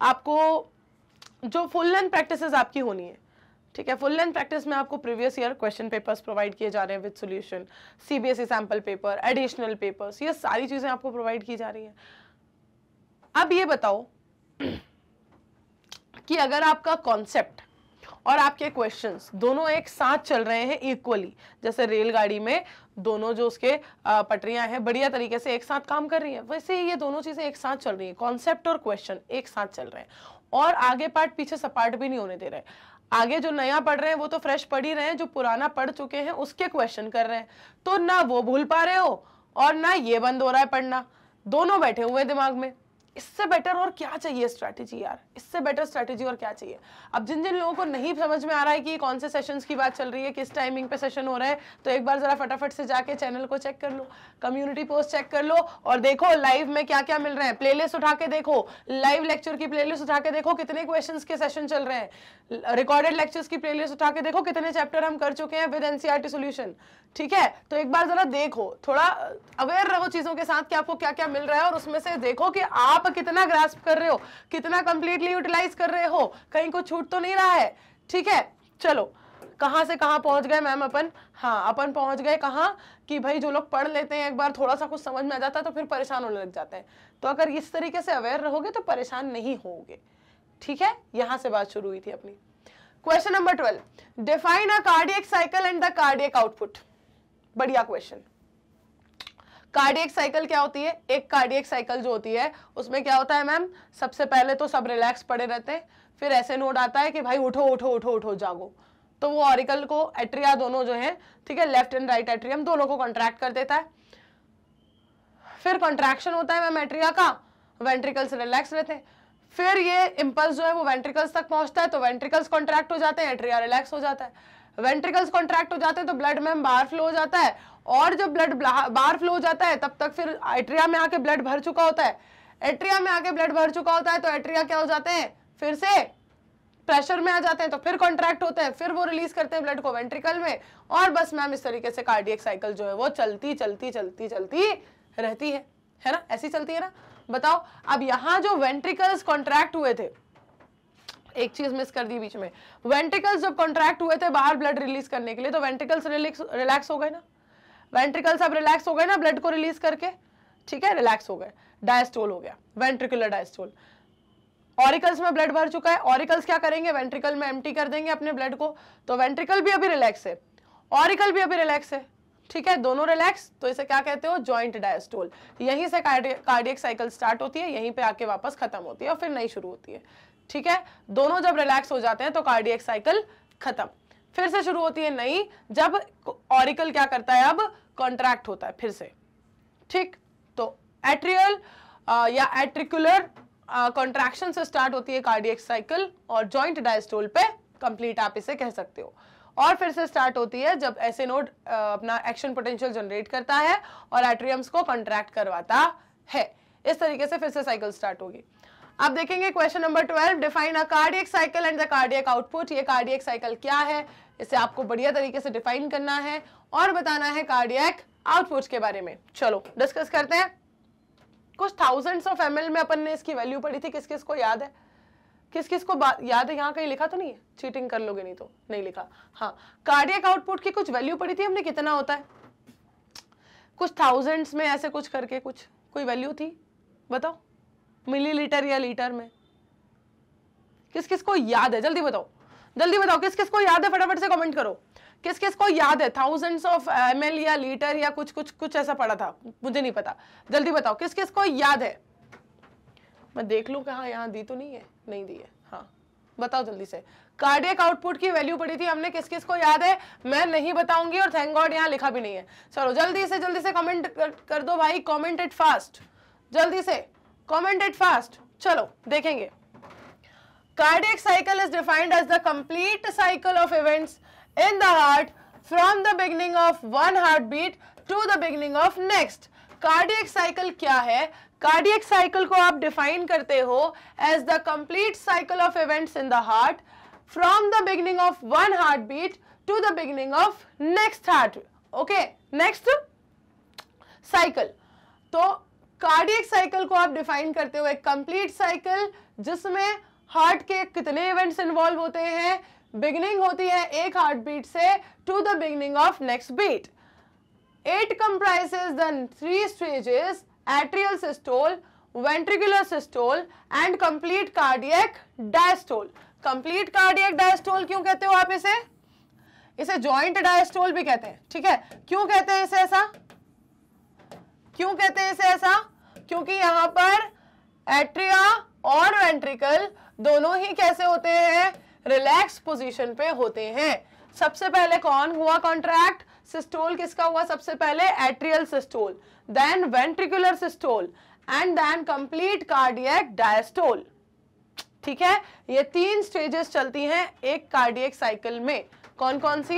आपको जो फुल लेंथ प्रैक्टिस आपकी होनी है ठीक है फुल लेंथ प्रैक्टिस में आपको previous year question papers provide किए जा रहे हैं with solution CBSE sample paper additional papers ये सारी चीज़ें आपको प्रोवाइड की जा रही हैं अब ये बताओ कि अगर आपका कॉन्सेप्ट और आपके क्वेश्चंस दोनों एक साथ चल रहे हैं इक्वली जैसे रेलगाड़ी में दोनों जो उसके पटरियां हैं बढ़िया तरीके से एक साथ काम कर रही हैं वैसे ही ये दोनों चीज़ें एक साथ चल रही हैं कॉन्सेप्ट और क्वेश्चन एक साथ चल रहे हैं और आगे पार्ट पीछे सपाट भी नहीं होने दे रहे आगे जो नया पढ़ रहे हैं वो तो फ्रेश पढ़ ही रहे हैं जो पुराना पढ़ चुके हैं उसके क्वेश्चन कर रहे हैं तो ना वो भूल पा रहे हो और ना ये बंद हो रहा है पढ़ना दोनों बैठे हुए दिमाग में इससे बेटर और क्या चाहिए स्ट्रैटेजी यार इससे बेटर स्ट्रैटेजी और क्या चाहिए अब जिन जिन लोगों को नहीं समझ में आ रहा है कि कौन से सेशंस की बात चल रही है किस टाइमिंग पे सेशन हो रहा है तो एक बार ज़रा फटाफट से जाके चैनल को चेक कर लो कम्युनिटी पोस्ट चेक कर लो और देखो लाइव में क्या क्या मिल रहा है प्लेलिस्ट उठा के देखो लाइव लेक्चर की प्लेलिस्ट उठा के देखो कितने क्वेश्चन के सेशन चल रहे हैं रिकॉर्डेड लेक्चर्स की प्लेलिस्ट उठा के देखो कितने चैप्टर हम कर चुके हैं विद एनसीआर सोल्यूशन ठीक है तो एक बार ज़रा देखो थोड़ा अवेयर रहो चीज़ों के साथ कि आपको क्या क्या मिल रहा है और उसमें से देखो कि आप आप कितना ग्रास्प कर रहे हो कितना कंप्लीटली यूटिलाइज कर रहे हो कहीं को छूट तो नहीं रहा है ठीक है चलो कहाँ से कहाँ पहुँच गए मैम अपन हाँ अपन पहुँच गए कहाँ कि भाई जो लोग पढ़ लेते हैं एक बार थोड़ा सा कुछ समझ में आ जाता है तो फिर परेशान होने लग जाते हैं तो अगर इस तरीके से अवेयर रहोगे तो परेशान नहीं होगे ठीक है यहाँ से बात शुरू हुई थी अपनी question number twelve define a cardiac cycle and the cardiac output बढ़िया क्वेश्चन कार्डियक साइकिल क्या होती है एक कार्डियक साइकिल जो होती है उसमें क्या होता है मैम सबसे पहले तो सब रिलैक्स पड़े रहते हैं फिर ऐसे नोट आता है कि भाई उठो उठो उठो उठो जागो तो वो ऑरिकल को एट्रिया दोनों जो है ठीक है लेफ्ट एंड राइट एट्रियम दोनों को कॉन्ट्रैक्ट कर देता है फिर कॉन्ट्रैक्शन होता है मैम एट्रिया का वेंट्रिकल्स रिलैक्स रहते हैं फिर ये इम्पल्स जो है वो वेंट्रिकल्स तक पहुंचता है तो वेंट्रिकल्स कॉन्ट्रैक्ट हो जाते हैं एट्रिया रिलैक्स हो जाता है वेंट्रिकल्स कॉन्ट्रैक्ट हो जाते हैं तो ब्लड मैम बाहर फ्लो हो जाता है और जब ब्लड बाहर फ्लो हो जाता है तब तक फिर एट्रिया में आके ब्लड भर चुका होता है एट्रिया में आके ब्लड भर चुका होता है तो एट्रिया क्या हो जाते हैं फिर से प्रेशर में आ जाते हैं तो फिर कॉन्ट्रैक्ट होते हैं फिर वो रिलीज करते हैं ब्लड को वेंट्रिकल में और बस मैम इस तरीके से कार्डियक साइकिल जो है वो चलती चलती चलती चलती रहती है है ना ऐसी चलती है ना बताओ अब यहां जो वेंट्रिकल्स कॉन्ट्रैक्ट हुए थे एक चीज मिस कर दी बीच में वेंट्रिकल्स जब कॉन्ट्रैक्ट हुए थे बाहर ब्लड रिलीज करने के लिए तो वेंट्रिकल्स रिलैक्स हो गए ना वेंट्रिकल सब रिलैक्स हो गए ना ब्लड को रिलीज करके ठीक है रिलैक्स हो गए डायस्टोल हो गया वेंट्रिकुलर डायस्टोल ऑरिकल्स में ब्लड भर चुका है ऑरिकल्स क्या करेंगे वेंट्रिकल में एम्प्टी कर देंगे अपने ब्लड को तो वेंट्रिकल भी अभी रिलैक्स है ऑरिकल भी अभी रिलैक्स है ठीक है दोनों रिलैक्स तो इसे क्या कहते हो जॉइंट डायस्टोल यहीं से कार्डियक साइकिल स्टार्ट होती है यहीं पे आके वापस खत्म होती है और फिर नहीं शुरू होती है ठीक है दोनों जब रिलैक्स हो जाते हैं तो कार्डियक साइकिल खत्म फिर से शुरू होती है नहीं जब ऑरिकल क्या करता है अब कॉन्ट्रैक्ट होता है फिर से ठीक तो एट्रियल uh, या एट्रिकुलर कॉन्ट्रैक्शन uh, से स्टार्ट होती है कार्डियक साइकिल और जॉइंट डायस्टोल पे कंप्लीट आप इसे कह सकते हो और फिर से स्टार्ट होती है जब ऐसे नोड uh, अपना एक्शन पोटेंशियल जनरेट करता है और एट्रियम्स को कॉन्ट्रैक्ट करवाता है इस तरीके से फिर से साइकिल स्टार्ट होगी अब देखेंगे question number twelve define a cardiac cycle and the cardiac output ये कार्डियक साइकिल क्या है इसे आपको बढ़िया तरीके से डिफाइन करना है और बताना है कार्डियक आउटपुट के बारे में चलो डिस्कस करते हैं कुछ थाउजेंड्स ऑफ एम में अपन ने इसकी वैल्यू पढ़ी थी किस किस को याद है किस किस को याद है यहाँ कहीं लिखा तो नहीं है चीटिंग कर लोगे नहीं तो नहीं लिखा हाँ कार्डियक आउटपुट की कुछ वैल्यू पड़ी थी हमने कितना होता है कुछ थाउजेंड्स में ऐसे कुछ करके कुछ कोई वैल्यू थी बताओ मिलीलीटर या लीटर में किस किस को याद है जल्दी बताओ जल्दी बताओ किस किस को याद है फटाफट से कमेंट करो किस किस को याद है थाउजेंड्स ऑफ एम या लीटर या कुछ कुछ कुछ ऐसा पड़ा था मुझे नहीं पता जल्दी बताओ किस किस को याद है मैं देख लू कहा यहाँ दी तो नहीं है नहीं दी है हाँ बताओ जल्दी से कार्डियक आउटपुट की वैल्यू पड़ी थी हमने किस किस को याद है मैं नहीं बताऊंगी और थैंक गॉड यहाँ लिखा भी नहीं है चलो जल्दी से जल्दी से कमेंट कर, कर दो भाई कॉमेंट इट फास्ट जल्दी से कॉमेंट इट फास्ट चलो देखेंगे cardiac cycle is defined as the complete cycle of events in the heart from the beginning of one heart beat to the beginning of next cardiac cycle क्या है cardiac cycle को आप define करते हो as the complete cycle of events in the heart from the beginning of one heart beat to the beginning of next heart okay next cycle तो cardiac cycle को आप define करते हुए complete cycle जिसमें heart के कितने events involve होते हैं बिगनिंग होती है एक हार्ट बीट से to the beginning of next beat it comprises then three stages atrial systole ventricular systole and complete cardiac diastole complete cardiac diastole क्यों कहते हो आप इसे इसे जॉइंट डायस्टोल भी कहते हैं ठीक है क्यों कहते हैं इसे ऐसा क्यों कहते हैं इसे ऐसा क्योंकि यहां पर एट्रिया और वेंट्रिकल दोनों ही कैसे होते हैं रिलैक्स पोजीशन पे होते हैं सबसे पहले कौन हुआ कॉन्ट्रैक्ट सिस्टोल किसका हुआ सबसे पहले atrial systole then ventricular systole and then complete cardiac diastole ठीक है ये तीन स्टेजेस चलती हैं एक कार्डियक साइकिल में कौन कौन सी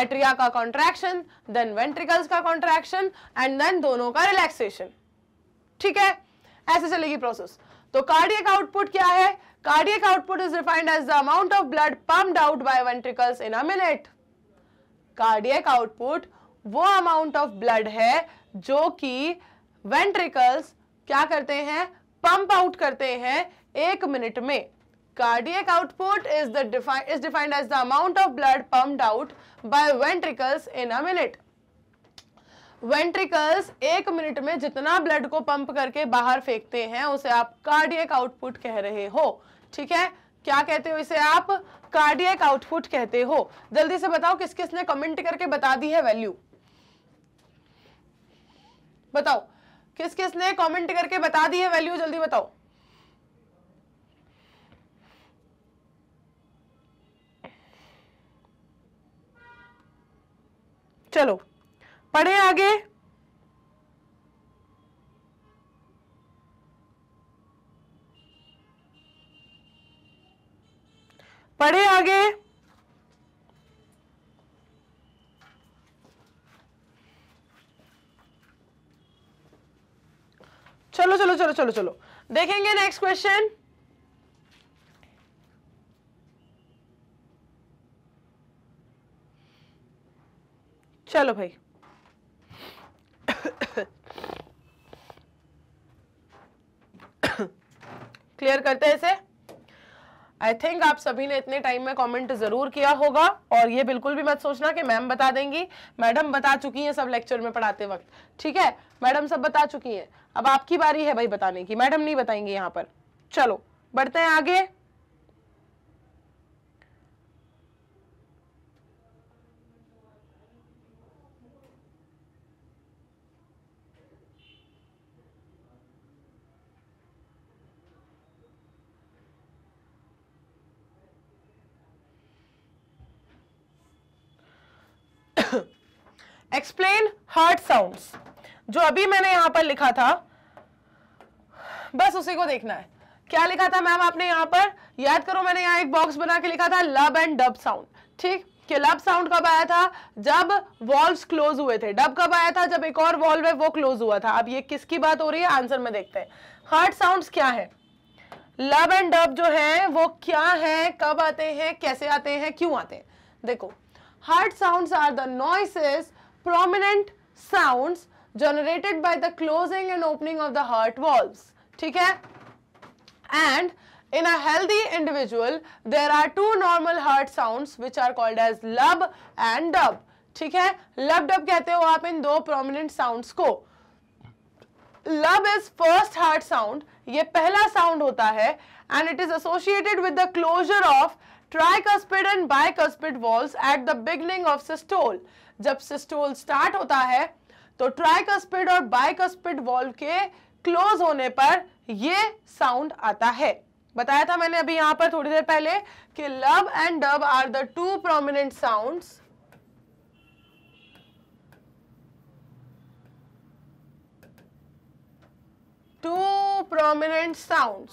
एट्रिया का कॉन्ट्रैक्शन देन वेंट्रिकल्स का कॉन्ट्रैक्शन एंड देन दोनों का रिलैक्सेशन ठीक है ऐसे चलेगी प्रोसेस तो कार्डियक आउटपुट क्या है cardiac output is defined as the amount of blood pumped out by ventricles in a minute cardiac output वो अमाउंट ऑफ ब्लड है जो कि वेंट्रिकल्स क्या करते हैं पंप आउट करते हैं एक मिनट में Cardiac output is, the defi is defined as the amount of blood pumped out by ventricles in a minute. Ventricles एक मिनट में जितना ब्लड को पंप करके बाहर फेंकते हैं उसे आप कार्डियक आउटपुट कह रहे हो ठीक है क्या कहते हो इसे आप कार्डियक आउटपुट कहते हो जल्दी से बताओ किस किस ने कमेंट करके बता दी है वैल्यू बताओ किस किस ने कमेंट करके बता दी है वैल्यू जल्दी बताओ चलो पढ़े आगे पढ़े आगे चलो चलो चलो चलो चलो देखेंगे नेक्स्ट क्वेश्चन चलो भाई क्लियर करते हैं इसे आई थिंक आप सभी ने इतने टाइम में कमेंट जरूर किया होगा और ये बिल्कुल भी मत सोचना कि मैम बता देंगी मैडम बता चुकी हैं सब लेक्चर में पढ़ाते वक्त ठीक है मैडम सब बता चुकी हैं अब आपकी बारी है भाई बताने की मैडम नहीं बताएंगे यहाँ पर चलो बढ़ते हैं आगे एक्सप्लेन हार्ट साउंड्स जो अभी मैंने यहां पर लिखा था बस उसी को देखना है क्या लिखा था मैम आपने यहां पर याद करो मैंने यहां एक बॉक्स बना के लिखा था लब एंड डब साउंड ठीक कि लब साउंड कब आया था जब वॉल्व क्लोज हुए थे डब कब आया था जब एक और वॉल्व है वो क्लोज हुआ था अब ये किसकी बात हो रही है आंसर में देखते हैं हार्ट साउंड्स क्या है लब एंड डब जो है वो क्या है कब आते हैं कैसे आते हैं क्यों आते हैं देखो heart sounds are the noises prominent sound generated by the closing and opening of the heart valve ठीक है and in a healthy individual there are two normal heart sound which are called as lub and dub ठीक है लब dub कहते हो आप इन दो prominent sound को लब इज फर्स्ट हार्ट साउंड ये पहला साउंड होता है and it is associated with the closure of tricuspid and bicuspid valves at the beginning of systole जब सिस्टोल स्टार्ट होता है तो ट्राइकस्पिड और बाइकस्पिड वॉल्व के क्लोज होने पर यह साउंड आता है बताया था मैंने अभी यहां पर थोड़ी देर पहले कि lub and dub are the two prominent sounds two prominent sound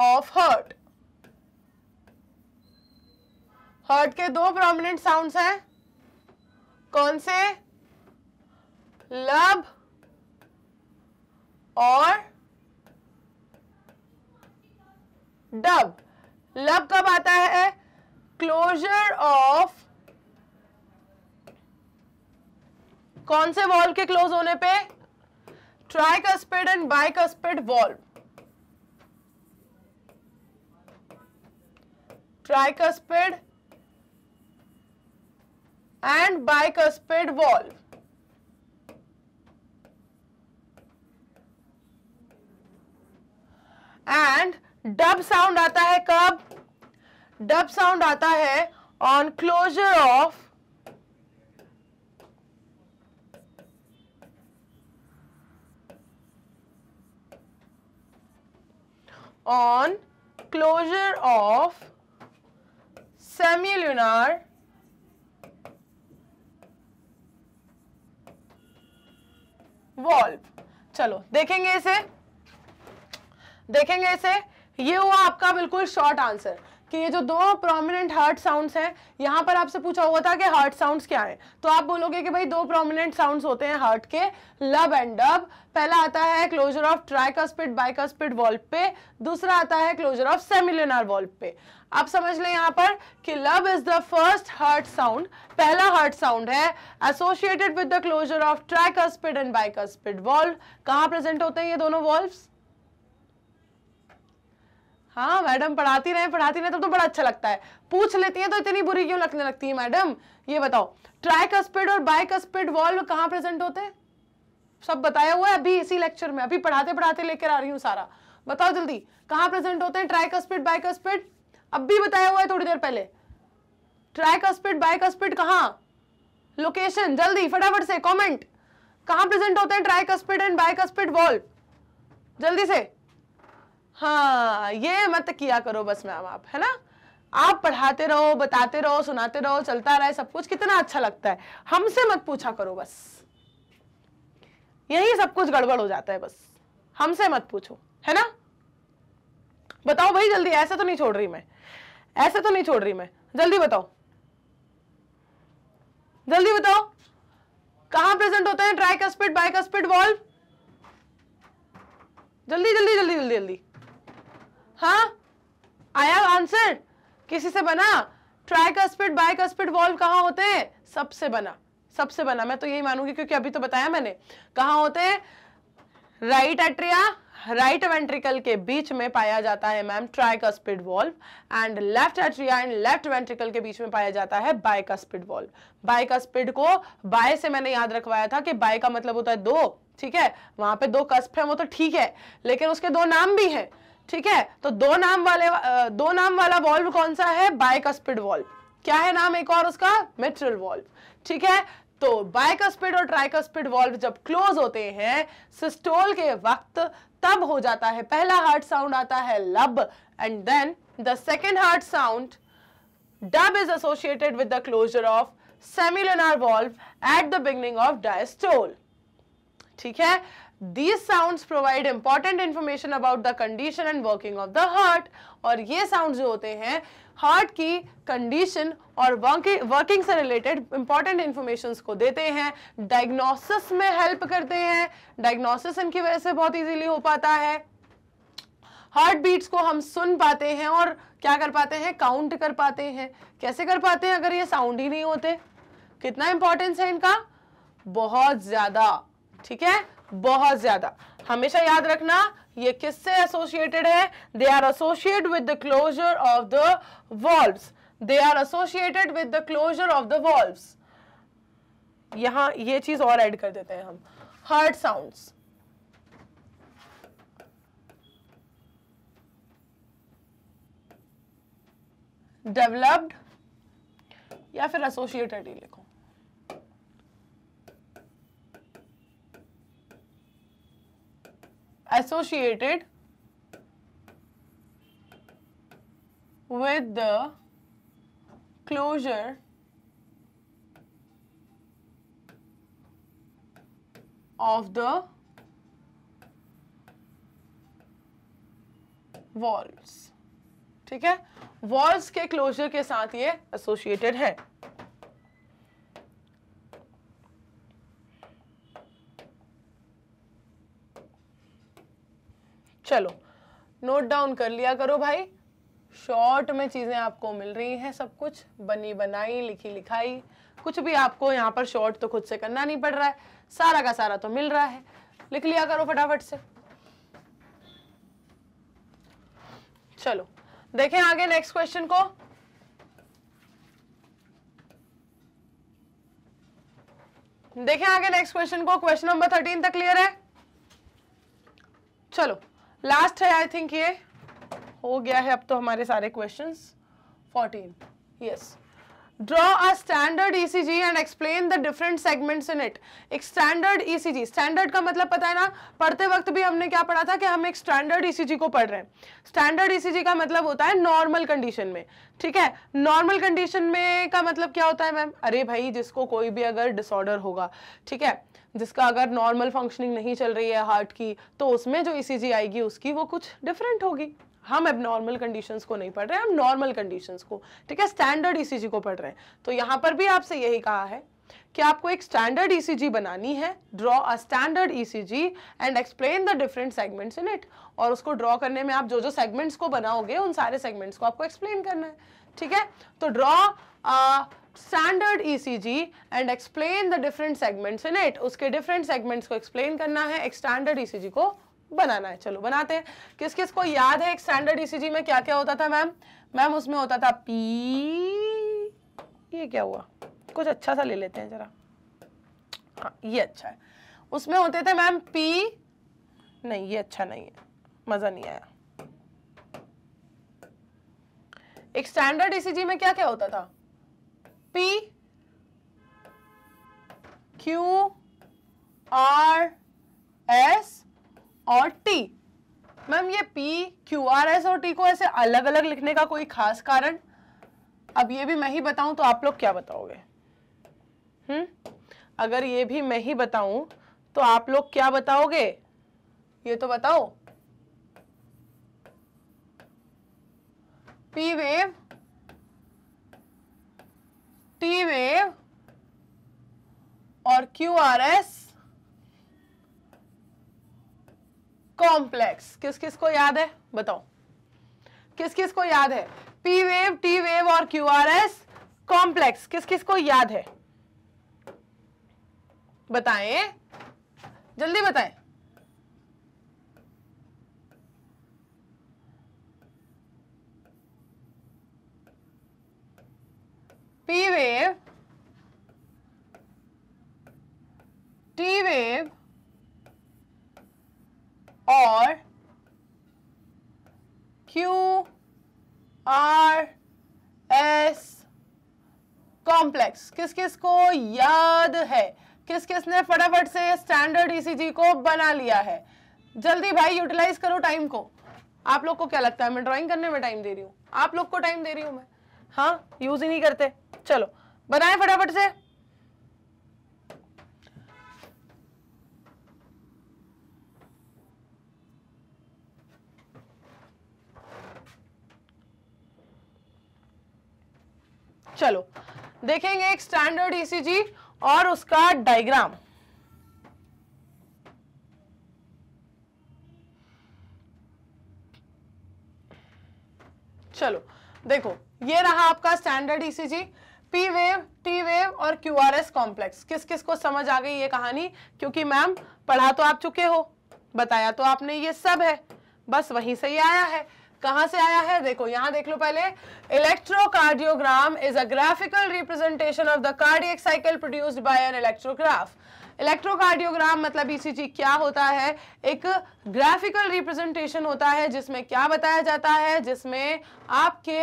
of heart heart के दो प्रोमिनेंट साउंड्स हैं कौन से लब और डब लब कब आता है क्लोजर ऑफ कौन से वॉल्व के क्लोज होने पे tricuspid and bicuspid valve tricuspid and bicuspid valve. And dub sound आता है कब डब साउंड आता है on closure of on closure of semilunar valve चलो देखेंगे इसे देखेंगे इसे ये हुआ आपका बिल्कुल शॉर्ट आंसर कि ये जो दो प्रोमिनेंट हार्ट साउंड्स हैं यहाँ पर आपसे पूछा हुआ था कि हार्ट साउंड्स क्या हैं तो आप बोलोगे कि भाई दो प्रोमिनेंट साउंड्स होते हैं हार्ट के लब एंड डब पहला आता है closure of tricuspid bicuspid valve पे दूसरा आता है क्लोजर ऑफ सेमिलिनर वॉल्व पे आप समझ लें यहाँ पर कि lub is the first heart sound पहला हर्ट साउंड है associated with the closure of tricuspid and bicuspid valve कहा प्रेजेंट होते हैं ये दोनों वॉल्व हाँ मैडम पढ़ाती रहे पढ़ाती रहे तो, तो बड़ा अच्छा लगता है पूछ लेती हैं तो इतनी बुरी क्यों लगने लगती है मैडम ये बताओ ट्रैक स्पीड और बाइक स्पीड वॉल्व कहाँ प्रेजेंट होते हैं सब बताया हुआ है अभी इसी लेक्चर में अभी पढ़ाते पढ़ाते लेकर आ रही हूँ सारा बताओ जल्दी कहाँ प्रेजेंट होते हैं बाइक स्पीड अब भी बताया हुआ है थोड़ी देर पहले ट्रैक स्पीड बाइक स्पीड कहा लोकेशन जल्दी फटाफट से कमेंट कहाँ प्रेजेंट होते हैं tricuspid and bicuspid valve जल्दी से हाँ ये मत किया करो बस मैम आप है ना आप पढ़ाते रहो बताते रहो सुनाते रहो चलता रहे सब कुछ कितना अच्छा लगता है हमसे मत पूछा करो बस यही सब कुछ गड़बड़ हो जाता है बस हमसे मत पूछो है ना बताओ भाई जल्दी ऐसे तो नहीं छोड़ रही मैं ऐसे तो नहीं छोड़ रही मैं जल्दी बताओ जल्दी बताओ कहां प्रेजेंट होते हैं बाइक स्पीड वॉल्व जल्दी जल्दी जल्दी जल्दी जल्दी हाँ आया आंसर किसी से बना स्पीड बाइक स्पीड वॉल्व कहां होते हैं सबसे बना सबसे बना मैं तो यही मानूंगी क्योंकि अभी तो बताया मैंने कहा होते हैं राइट एट्रिया राइट वेंट्रिकल के बीच में पाया जाता है ma'am tricuspid valve and left atria and left ventricle के बीच में पाया जाता है बायकस्पिड वॉल्व बायकस्पिड को बाय से मैंने याद रखवाया था कि बाय का मतलब होता है दो ठीक है वहां पे दो कस्प है वो तो ठीक है लेकिन उसके दो नाम भी हैं ठीक है तो दो नाम वाले दो नाम वाला वॉल्व कौन सा है बायकस्पिड वॉल्व क्या है नाम एक और उसका मेट्रल वॉल्व ठीक है तो बायकस्पिड और ट्राइकस्पिड वॉल्व जब क्लोज होते हैं सिस्टोल के वक्त तब हो जाता है पहला हार्ट साउंड आता है lub and then the second heart sound dub is associated with the closure of semilunar valve at the beginning of diastole ठीक है these sound provide important information about the condition and working of the heart और ये sound जो होते हैं heart की condition और working से रिलेटेड इंपॉर्टेंट इन्फॉर्मेशन को देते हैं डायग्नोसिस में हेल्प करते हैं डायग्नोसिस इनकी वजह से बहुत इजीली हो पाता है हार्ट बीट्स को हम सुन पाते हैं और क्या कर पाते हैं काउंट कर पाते हैं कैसे कर पाते हैं अगर ये साउंड ही नहीं होते कितना इंपॉर्टेंस है इनका बहुत ज़्यादा ठीक है बहुत ज़्यादा हमेशा याद रखना ये किससे एसोसिएटेड है they are associate with the closure of the valves they are associated with the closure of the valves यहां ये चीज और ऐड कर देते हैं हम हार्ड साउंड्स डेवलप्ड या फिर एसोसिएटेड ही लिखो associated with the closure of the valves ठीक है वॉल्स के क्लोजर के साथ ये एसोसिएटेड है चलो नोट डाउन कर लिया करो भाई शॉर्ट में चीज़ें आपको मिल रही हैं सब कुछ बनी बनाई लिखी लिखाई कुछ भी आपको यहाँ पर शॉर्ट तो खुद से करना नहीं पड़ रहा है सारा का सारा तो मिल रहा है लिख लिया करो फटाफट से चलो देखें आगे नेक्स्ट क्वेश्चन को देखें आगे नेक्स्ट क्वेश्चन को क्वेश्चन नंबर थर्टीन तक क्लियर है चलो लास्ट है आई थिंक ये हो गया है अब तो हमारे सारे question fourteen yes draw a standard G and explain the different segments in it एक स्टैंडर्ड जी स्टैंडर्ड का मतलब पता है ना पढ़ते वक्त भी हमने क्या पढ़ा था कि हम एक स्टैंडर्ड जी e को पढ़ रहे हैं स्टैंडर्ड जी e का मतलब होता है नॉर्मल कंडीशन में ठीक है नॉर्मल कंडीशन में का मतलब क्या होता है मैम अरे भाई जिसको कोई भी अगर डिसऑर्डर होगा ठीक है जिसका अगर नॉर्मल फंक्शनिंग नहीं चल रही है हार्ट की तो उसमें जो ई e आएगी उसकी वो कुछ डिफरेंट होगी हम अब नॉर्मल कंडीशंस को नहीं पढ़ रहे हम नॉर्मल कंडीशंस को ठीक है स्टैंडर्ड ईसीजी e को पढ़ रहे हैं तो यहाँ पर भी आपसे यही कहा है कि आपको एक स्टैंडर्ड ईसीजी e बनानी है draw a standard ECG and explain the different segments in it और उसको ड्रॉ करने में आप जो जो सेगमेंट्स को बनाओगे उन सारे सेगमेंट्स को आपको एक्सप्लेन करना है ठीक है तो draw standard ECG and explain the different segments in it उसके डिफरेंट सेगमेंट्स को एक्सप्लेन करना है एक स्टैंडर्ड ईसीजी e को बनाना है चलो बनाते हैं किस किस को याद है एक स्टैंडर्ड ईसीजी e में क्या क्या होता था मैम मैम उसमें होता था पी ये क्या हुआ कुछ अच्छा सा ले लेते हैं जरा हाँ ये अच्छा है उसमें होते थे मैम पी नहीं ये अच्छा नहीं है मज़ा नहीं आया एक स्टैंडर्ड ईसीजी e में क्या क्या होता था P Q R S और T मैम ये P Q R S और T को ऐसे अलग अलग लिखने का कोई खास कारण अब ये भी मैं ही बताऊं तो आप लोग क्या बताओगे हम्म अगर ये भी मैं ही बताऊं तो आप लोग क्या बताओगे ये तो बताओ पी वेव टी वेव और क्यू आर एस कॉम्प्लेक्स किस किस को याद है बताओ किस किस को याद है पी वेव टी वेव और क्यू आर एस कॉम्प्लेक्स किस किस को याद है बताएं जल्दी बताएं P wave, T wave और Q R S कॉम्प्लेक्स किस किस को याद है किस किस ने फटाफट से स्टैंडर्ड ईसीजी e को बना लिया है जल्दी भाई यूटिलाइज करो टाइम को आप लोग को क्या लगता है मैं ड्राइंग करने में टाइम दे रही हूँ आप लोग को टाइम दे रही हूँ मैं हाँ यूज ही नहीं करते चलो बनाए फटाफट से चलो देखेंगे एक स्टैंडर्ड ईसीजी और उसका डायग्राम चलो देखो ये रहा आपका standard ECG P wave T wave और क्यू आर एस कॉम्प्लेक्स किस किस को समझ आ गई ये कहानी क्योंकि मैम पढ़ा तो आप चुके हो बताया तो आपने ये सब है बस वहीं से ही आया है कहाँ से आया है देखो यहां देख लो पहले electrocardiogram is a graphical representation of the cardiac cycle produced by an electrograph electrocardiogram मतलब ईसीजी क्या होता है एक ग्राफिकल रिप्रेजेंटेशन होता है जिसमें क्या बताया जाता है जिसमें आपके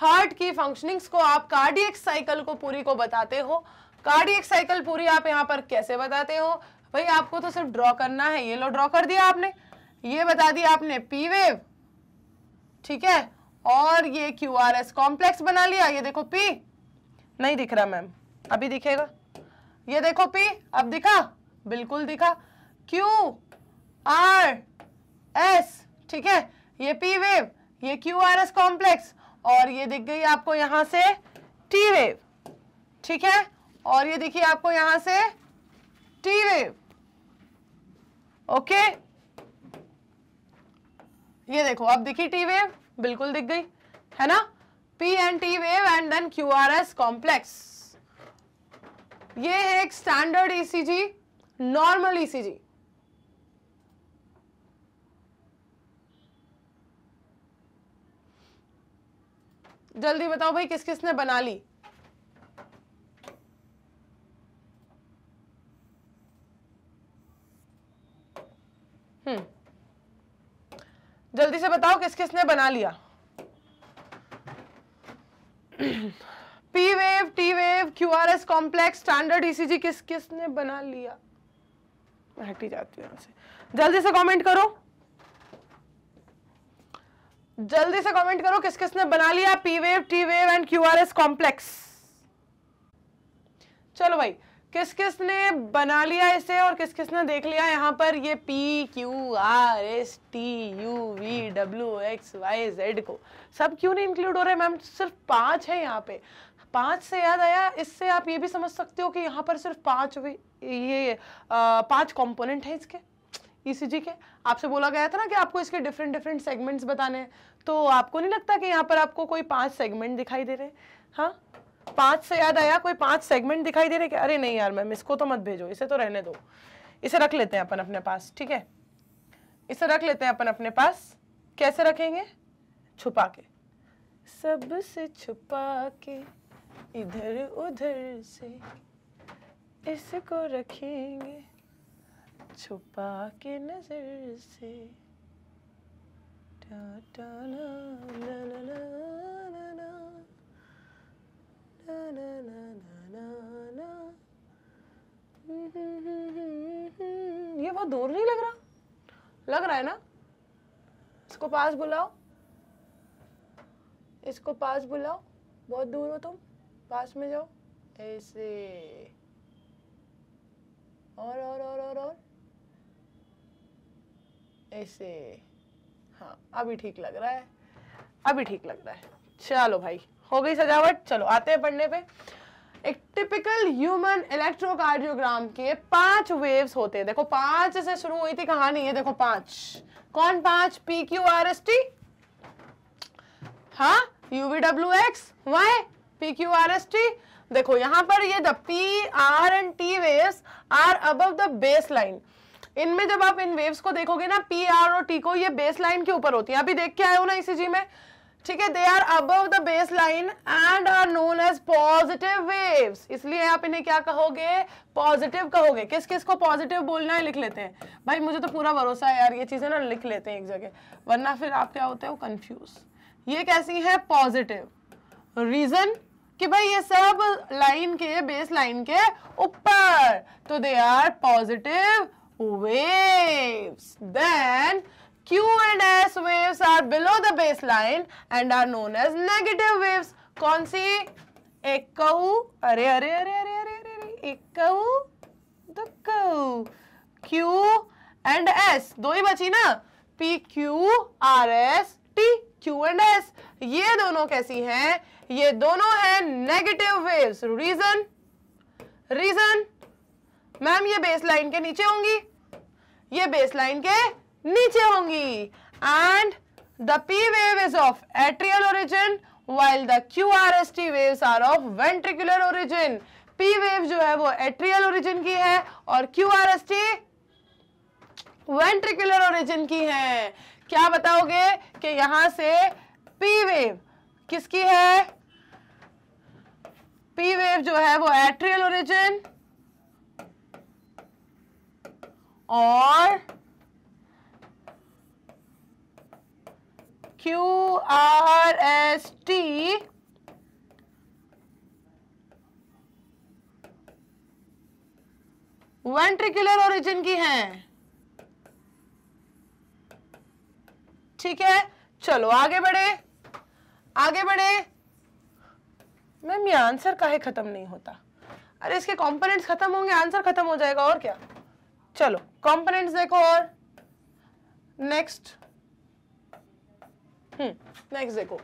हार्ट की फंक्शनिंग्स को आप कार्डियक साइकिल को पूरी को बताते हो कार्डियक साइकिल पूरी आप यहाँ पर कैसे बताते हो भाई आपको तो सिर्फ ड्रॉ करना है ये लो ड्रॉ कर दिया आपने ये बता दिया आपने पी वेव ठीक है और ये क्यू आर एस कॉम्प्लेक्स बना लिया ये देखो पी नहीं दिख रहा मैम अभी दिखेगा ये देखो पी अब दिखा बिल्कुल दिखा क्यू आर एस ठीक है ये पी वेव ये क्यू आर एस कॉम्प्लेक्स और ये दिख गई आपको यहां से टी वेव ठीक है और ये देखिए आपको यहां से टी वेव ओके ये देखो अब दिखी टी वेव बिल्कुल दिख गई है ना P and T wave and then Q R S complex ये है एक स्टैंडर्ड ईसीजी नॉर्मल ईसीजी जल्दी बताओ भाई किस किस ने बना ली हम्म जल्दी से बताओ किस किस ने बना लिया P wave T wave Q R S complex standard ECG किस किस ने बना लिया हटी जाती हूँ यहां से जल्दी से कमेंट करो जल्दी से कमेंट करो किस किसने बना लिया P wave T wave and Q R S complex चलो भाई किस किस ने बना लिया इसे और किस किस ने देख लिया यहाँ पर ये P Q R S T U V W X Y Z को सब क्यों नहीं इंक्लूड हो रहे मैम सिर्फ पांच है यहाँ पे पांच से याद आया इससे आप ये भी समझ सकते हो कि यहाँ पर सिर्फ पांच ये पांच कंपोनेंट है इसके ईसीजी e के आपसे बोला गया था ना कि आपको इसके डिफरेंट डिफरेंट सेगमेंट्स बताने हैं तो आपको नहीं लगता कि यहाँ पर आपको कोई पांच सेगमेंट दिखाई दे रहे हाँ पांच से याद आया कोई पांच सेगमेंट दिखाई दे रहे कि अरे नहीं यार मैम इसको तो मत भेजो इसे तो रहने दो इसे रख लेते हैं अपन अपने पास ठीक है इसे रख लेते हैं अपन अपने पास कैसे रखेंगे छुपा के सबसे छुपा के इधर उधर से इसको रखेंगे छुपा के नजर से ना ना ना ना ना ना ना ना ना ना ना ये बहुत दूर नहीं लग रहा लग रहा है ना इसको पास बुलाओ इसको पास बुलाओ बहुत दूर हो तुम पास में जाओ ऐसे और और और और और ऐसे हाँ अभी ठीक लग रहा है अभी ठीक लग रहा है चलो भाई हो गई सजावट चलो आते हैं पढ़ने पे एक टिपिकल ह्यूमन इलेक्ट्रोकार्डियोग्राम के पांच वेव्स होते हैं देखो पांच से शुरू हुई थी कहानी है देखो पांच कौन पांच P Q R S T हा U V W X Y P Q R S T देखो यहां पर ये the P R and T waves are above the base line इनमें जब आप इन वेव्स को देखोगे ना पी आर और टी को ये बेस लाइन के ऊपर होती है अभी देख के आए हो ना इसी में ठीक है they are above the base line and are known as positive waves इसलिए आप इन्हें क्या कहोगे पॉजिटिव कहोगे किस किस को पॉजिटिव बोलना है लिख लेते हैं भाई मुझे तो पूरा भरोसा है यार ये चीज़ें ना लिख लेते हैं एक जगह वरना फिर आप क्या होते हो कंफ्यूज ये कैसी है पॉजिटिव रीजन कि भाई ये सब लाइन के बेस लाइन के ऊपर तो they are positive waves. Then Q and S waves are below the baseline and are known as negative waves. कौन सी एकऊ अरे अरे अरे अरे अरे अरे एकऊ दुकऊ Q and S दो ही बची ना P Q R S T Q and S ये दोनों कैसी हैं ये दोनों हैं negative waves reason reason ma'am ये बेस लाइन के नीचे होंगी ये बेस लाइन के नीचे होंगी and the P wave is of atrial origin while the Q R S T wave are of ventricular origin P wave जो है वो एट्रियल ओरिजिन की है और Q R S T ventricular origin की है क्या बताओगे कि यहां से पी वेव किसकी है पी वेव जो है वो एट्रियल ओरिजिन और Q R S T ventricular origin की हैं ठीक है चलो आगे बढ़े आगे बढ़े मैम ये आंसर काहे खत्म नहीं होता अरे इसके कंपोनेंट्स खत्म होंगे आंसर खत्म हो जाएगा और क्या चलो कंपोनेंट्स देखो और नेक्स्ट हम्म नेक्स्ट देखो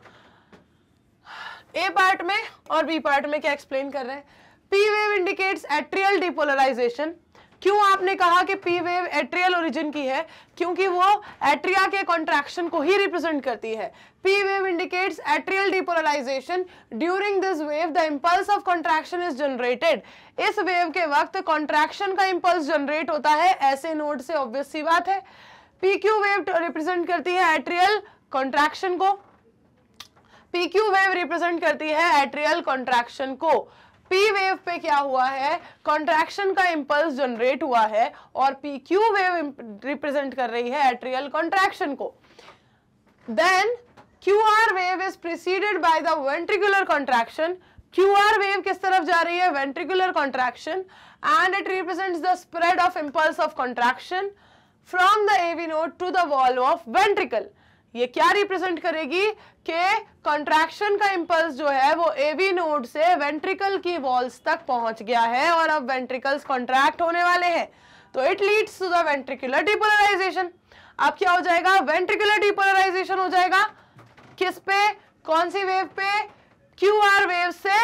ए पार्ट में और बी पार्ट में क्या एक्सप्लेन कर रहे हैं P wave indicates atrial depolarization क्यों आपने कहा कि पी वेव एट्रियल ओरिजिन की है क्योंकि वो एट्रिया के कॉन्ट्रैक्शन को ही रिप्रेजेंट करती है P wave indicates atrial depolarization. During this wave, the impulse of contraction is generated. इस वेव के वक्त कॉन्ट्रैक्शन का इम्पल्स जनरेट होता है ऐसे नोड से ऑब्वियस सी बात है पी क्यू वेव रिप्रेजेंट करती है एट्रियल कॉन्ट्रैक्शन को पी क्यू वेव रिप्रेजेंट करती है एट्रियल कॉन्ट्रैक्शन को पी वेव पे क्या हुआ है कॉन्ट्रैक्शन का इंपल्स जनरेट हुआ है और पी क्यू वेव रिप्रेजेंट कर रही है एट्रियल कॉन्ट्रैक्शन को then QR wave is preceded by the ventricular contraction. QR wave किस तरफ जा रही है ventricular contraction and it represents the spread of impulse of contraction from the AV node to the wall of ventricle. ये क्या represent करेगी के contraction का इम्पल्स जो है वो एवी नोड से वेंट्रिकल की वॉल्स तक पहुंच गया है और अब वेंट्रिकल्स कॉन्ट्रैक्ट होने वाले हैं तो it leads to the ventricular depolarization अब क्या हो जाएगा वेंट्रिकुलर डिपोलराइजेशन हो जाएगा किस पे कौन सी वेव पे क्यू आर वेव से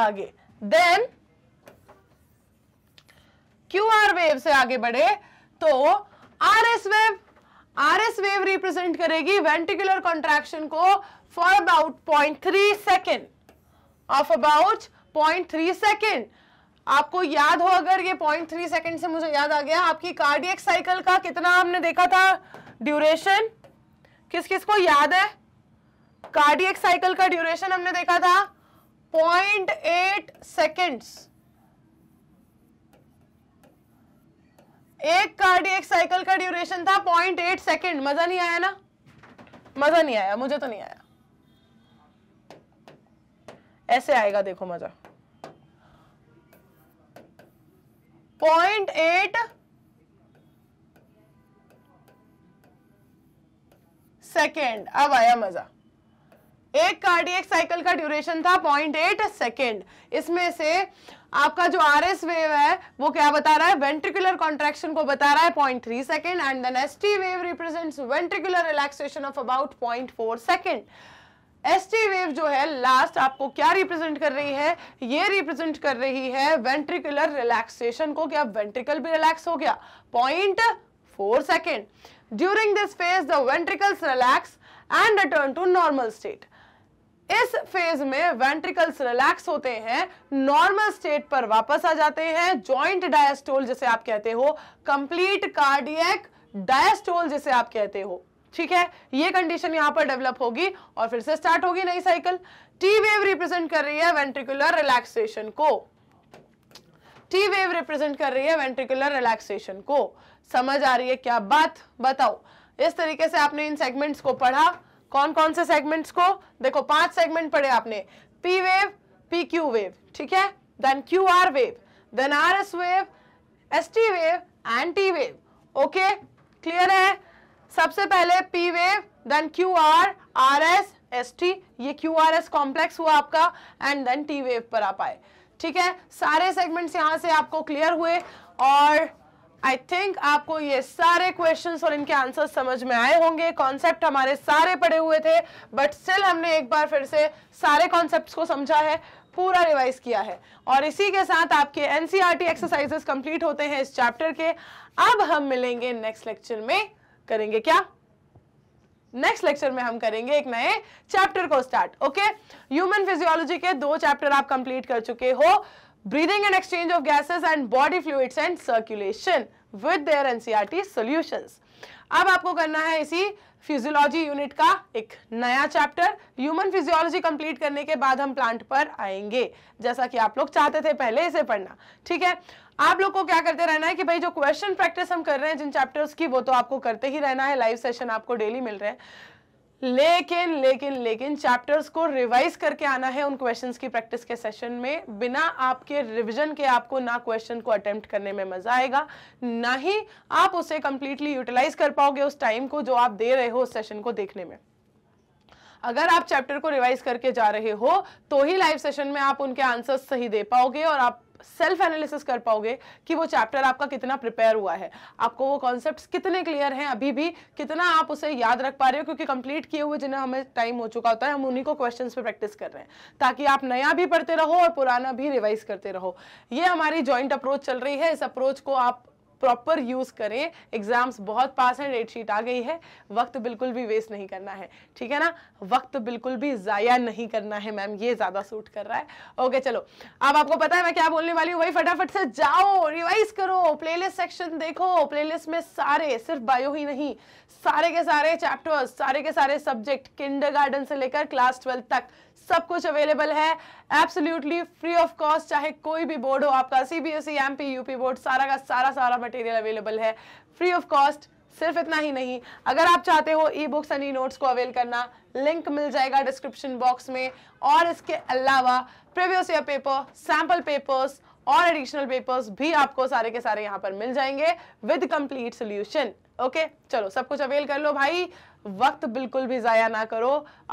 आगे देन क्यू आर वेव से आगे बढ़े तो R S wave R S wave represent करेगी वेंटिकुलर कॉन्ट्रैक्शन को for about point three second of about point three second आपको याद हो अगर ये पॉइंट थ्री सेकेंड से मुझे याद आ गया आपकी कार्डियक साइकिल का कितना हमने देखा था ड्यूरेशन किस किस को याद है कार्डियक साइकिल का ड्यूरेशन हमने देखा था पॉइंट एट सेकेंड्स एक कार्डियक साइकिल का ड्यूरेशन था पॉइंट एट सेकेंड मजा नहीं आया ना मजा नहीं आया मुझे तो नहीं आया ऐसे आएगा देखो मजा पॉइंट एट सेकेंड अब आया मजा एक कार्डियक साइकिल का ड्यूरेशन था पॉइंट एट सेकेंड इसमें से आपका जो आर एस वेव है वो क्या बता रहा है वेंट्रिकुलर कॉन्ट्रेक्शन को बता रहा है point three second and then S T wave represents ventricular relaxation of about point four second S T wave जो है लास्ट आपको क्या रिप्रेजेंट कर रही है ये रिप्रेजेंट कर रही है वेंट्रिकुलर रिलैक्सेशन को क्या वेंट्रिकल भी रिलैक्स हो गया point four second during this phase the ventricles relax and return to normal state इस फेज में वेंट्रिकल्स रिलैक्स होते हैं नॉर्मल स्टेट पर वापस आ जाते हैं जॉइंट डायस्टोल जिसे आप कहते हो कंप्लीट कार्डियक डायस्टोल जिसे आप कहते हो ठीक है ये कंडीशन यहां पर डेवलप होगी और फिर से स्टार्ट होगी नई साइकिल टी वेव रिप्रेजेंट कर रही है वेंट्रिकुलर रिलैक्सेशन को टी वेव रिप्रेजेंट कर रही है वेंट्रिकुलर रिलैक्सेशन को समझ आ रही है क्या बात बताओ इस तरीके से आपने इन सेगमेंट्स को पढ़ा कौन कौन से सेगमेंट्स को देखो पांच सेगमेंट पढ़े आपने P wave P Q wave ठीक है then Q R wave then R S wave S T wave and T wave okay clear है सबसे पहले P wave then Q R R S S T ये Q R S complex हुआ आपका and then T wave पर आप आए ठीक है सारे सेगमेंट्स यहां से आपको क्लियर हुए और आई थिंक आपको ये सारे क्वेश्चंस और इनके आंसर्स समझ में आए होंगे कॉन्सेप्ट हमारे सारे पड़े हुए थे बट स्टिल हमने एक बार फिर से सारे कॉन्सेप्ट्स को समझा है पूरा रिवाइज किया है और इसी के साथ आपके एनसीईआरटी एक्सरसाइजेस कंप्लीट होते हैं इस चैप्टर के अब हम मिलेंगे नेक्स्ट लेक्चर में करेंगे क्या नेक्स्ट लेक्चर में हम करेंगे एक नए चैप्टर को स्टार्ट ओके ह्यूमन फिजियोलॉजी के दो चैप्टर आप कंप्लीट कर चुके हो breathing and exchange of gases and body fluids and circulation with their NCRT e solutions. अब आपको करना है इसी फिजियोलॉजी यूनिट का एक नया चैप्टर ह्यूमन फिजियोलॉजी कंप्लीट करने के बाद हम प्लांट पर आएंगे जैसा कि आप लोग चाहते थे पहले इसे पढ़ना ठीक है आप लोग को क्या करते रहना है कि भाई जो क्वेश्चन प्रैक्टिस हम कर रहे हैं जिन चैप्टर्स की वो तो आपको करते ही रहना है लाइव सेशन आपको डेली मिल रहे हैं लेकिन लेकिन लेकिन चैप्टर्स को रिवाइज करके आना है उन क्वेश्चंस की प्रैक्टिस के सेशन में बिना आपके रिवीजन के आपको ना क्वेश्चन को अटेम्प्ट करने में मजा आएगा ना ही आप उसे कंप्लीटली यूटिलाइज कर पाओगे उस टाइम को जो आप दे रहे हो उस सेशन को देखने में अगर आप चैप्टर को रिवाइज करके जा रहे हो तो ही लाइव सेशन में आप उनके आंसर्स सही दे पाओगे और आप सेल्फ एनालिसिस कर पाओगे कि वो चैप्टर आपका कितना प्रिपेयर हुआ है आपको वो कॉन्सेप्ट कितने क्लियर हैं अभी भी कितना आप उसे याद रख पा रहे हो क्योंकि कंप्लीट किए हुए जिन्हें हमें टाइम हो चुका होता है हम उन्हीं को क्वेश्चन पे प्रैक्टिस कर रहे हैं ताकि आप नया भी पढ़ते रहो और पुराना भी रिवाइज करते रहो ये हमारी ज्वाइंट अप्रोच चल रही है इस अप्रोच को आप प्रॉपर यूज़ करें एग्ज़ाम्स बहुत पास हैं डेट शीट आ गई है वक्त बिल्कुल भी वेस्ट नहीं करना है ठीक है ना वक्त बिल्कुल भी ज़ाया नहीं करना है मैम ये ज़्यादा सूट कर रहा है ओके चलो अब आपको पता है मैं क्या बोलने वाली हूँ वही फटाफट से जाओ रिवाइज करो प्लेलिस्ट सेक्शन देखो प्लेलिस्ट में सारे सिर्फ बायो ही नहीं सारे के सारे चैप्टर्स सारे के सारे सब्जेक्ट किंडर से लेकर क्लास ट्वेल्थ तक सब कुछ अवेलेबल है एब्सोल्युटली फ्री ऑफ कॉस्ट चाहे कोई भी बोर्ड हो आपका सीबीएसई एम पी बोर्ड सारा का सारा सारा मटेरियल अवेलेबल है फ्री ऑफ कॉस्ट सिर्फ इतना ही नहीं अगर आप चाहते हो e books and e notes को अवेल करना लिंक मिल जाएगा डिस्क्रिप्शन बॉक्स में और इसके अलावा previous year paper sample papers और एडिशनल पेपर्स भी आपको सारे के सारे यहाँ पर मिल जाएंगे विद कंप्लीट सोल्यूशन ओके चलो सब कुछ अवेल कर लो भाई वक्त बिल्कुल भी ज़ाया ना करो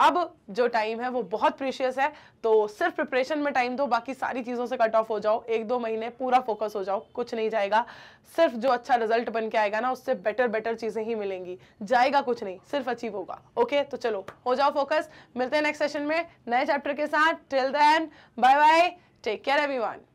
अब जो टाइम है वो बहुत प्रीशियस है तो सिर्फ प्रिपरेशन में टाइम दो बाकी सारी चीज़ों से कट ऑफ हो जाओ एक दो महीने पूरा फोकस हो जाओ कुछ नहीं जाएगा सिर्फ जो अच्छा रिजल्ट बन के आएगा ना उससे बेटर बेटर चीज़ें ही मिलेंगी जाएगा कुछ नहीं सिर्फ अचीव होगा ओके तो चलो हो जाओ फोकस मिलते हैं नेक्स्ट सेशन में नए चैप्टर के साथ till then bye bye take care everyone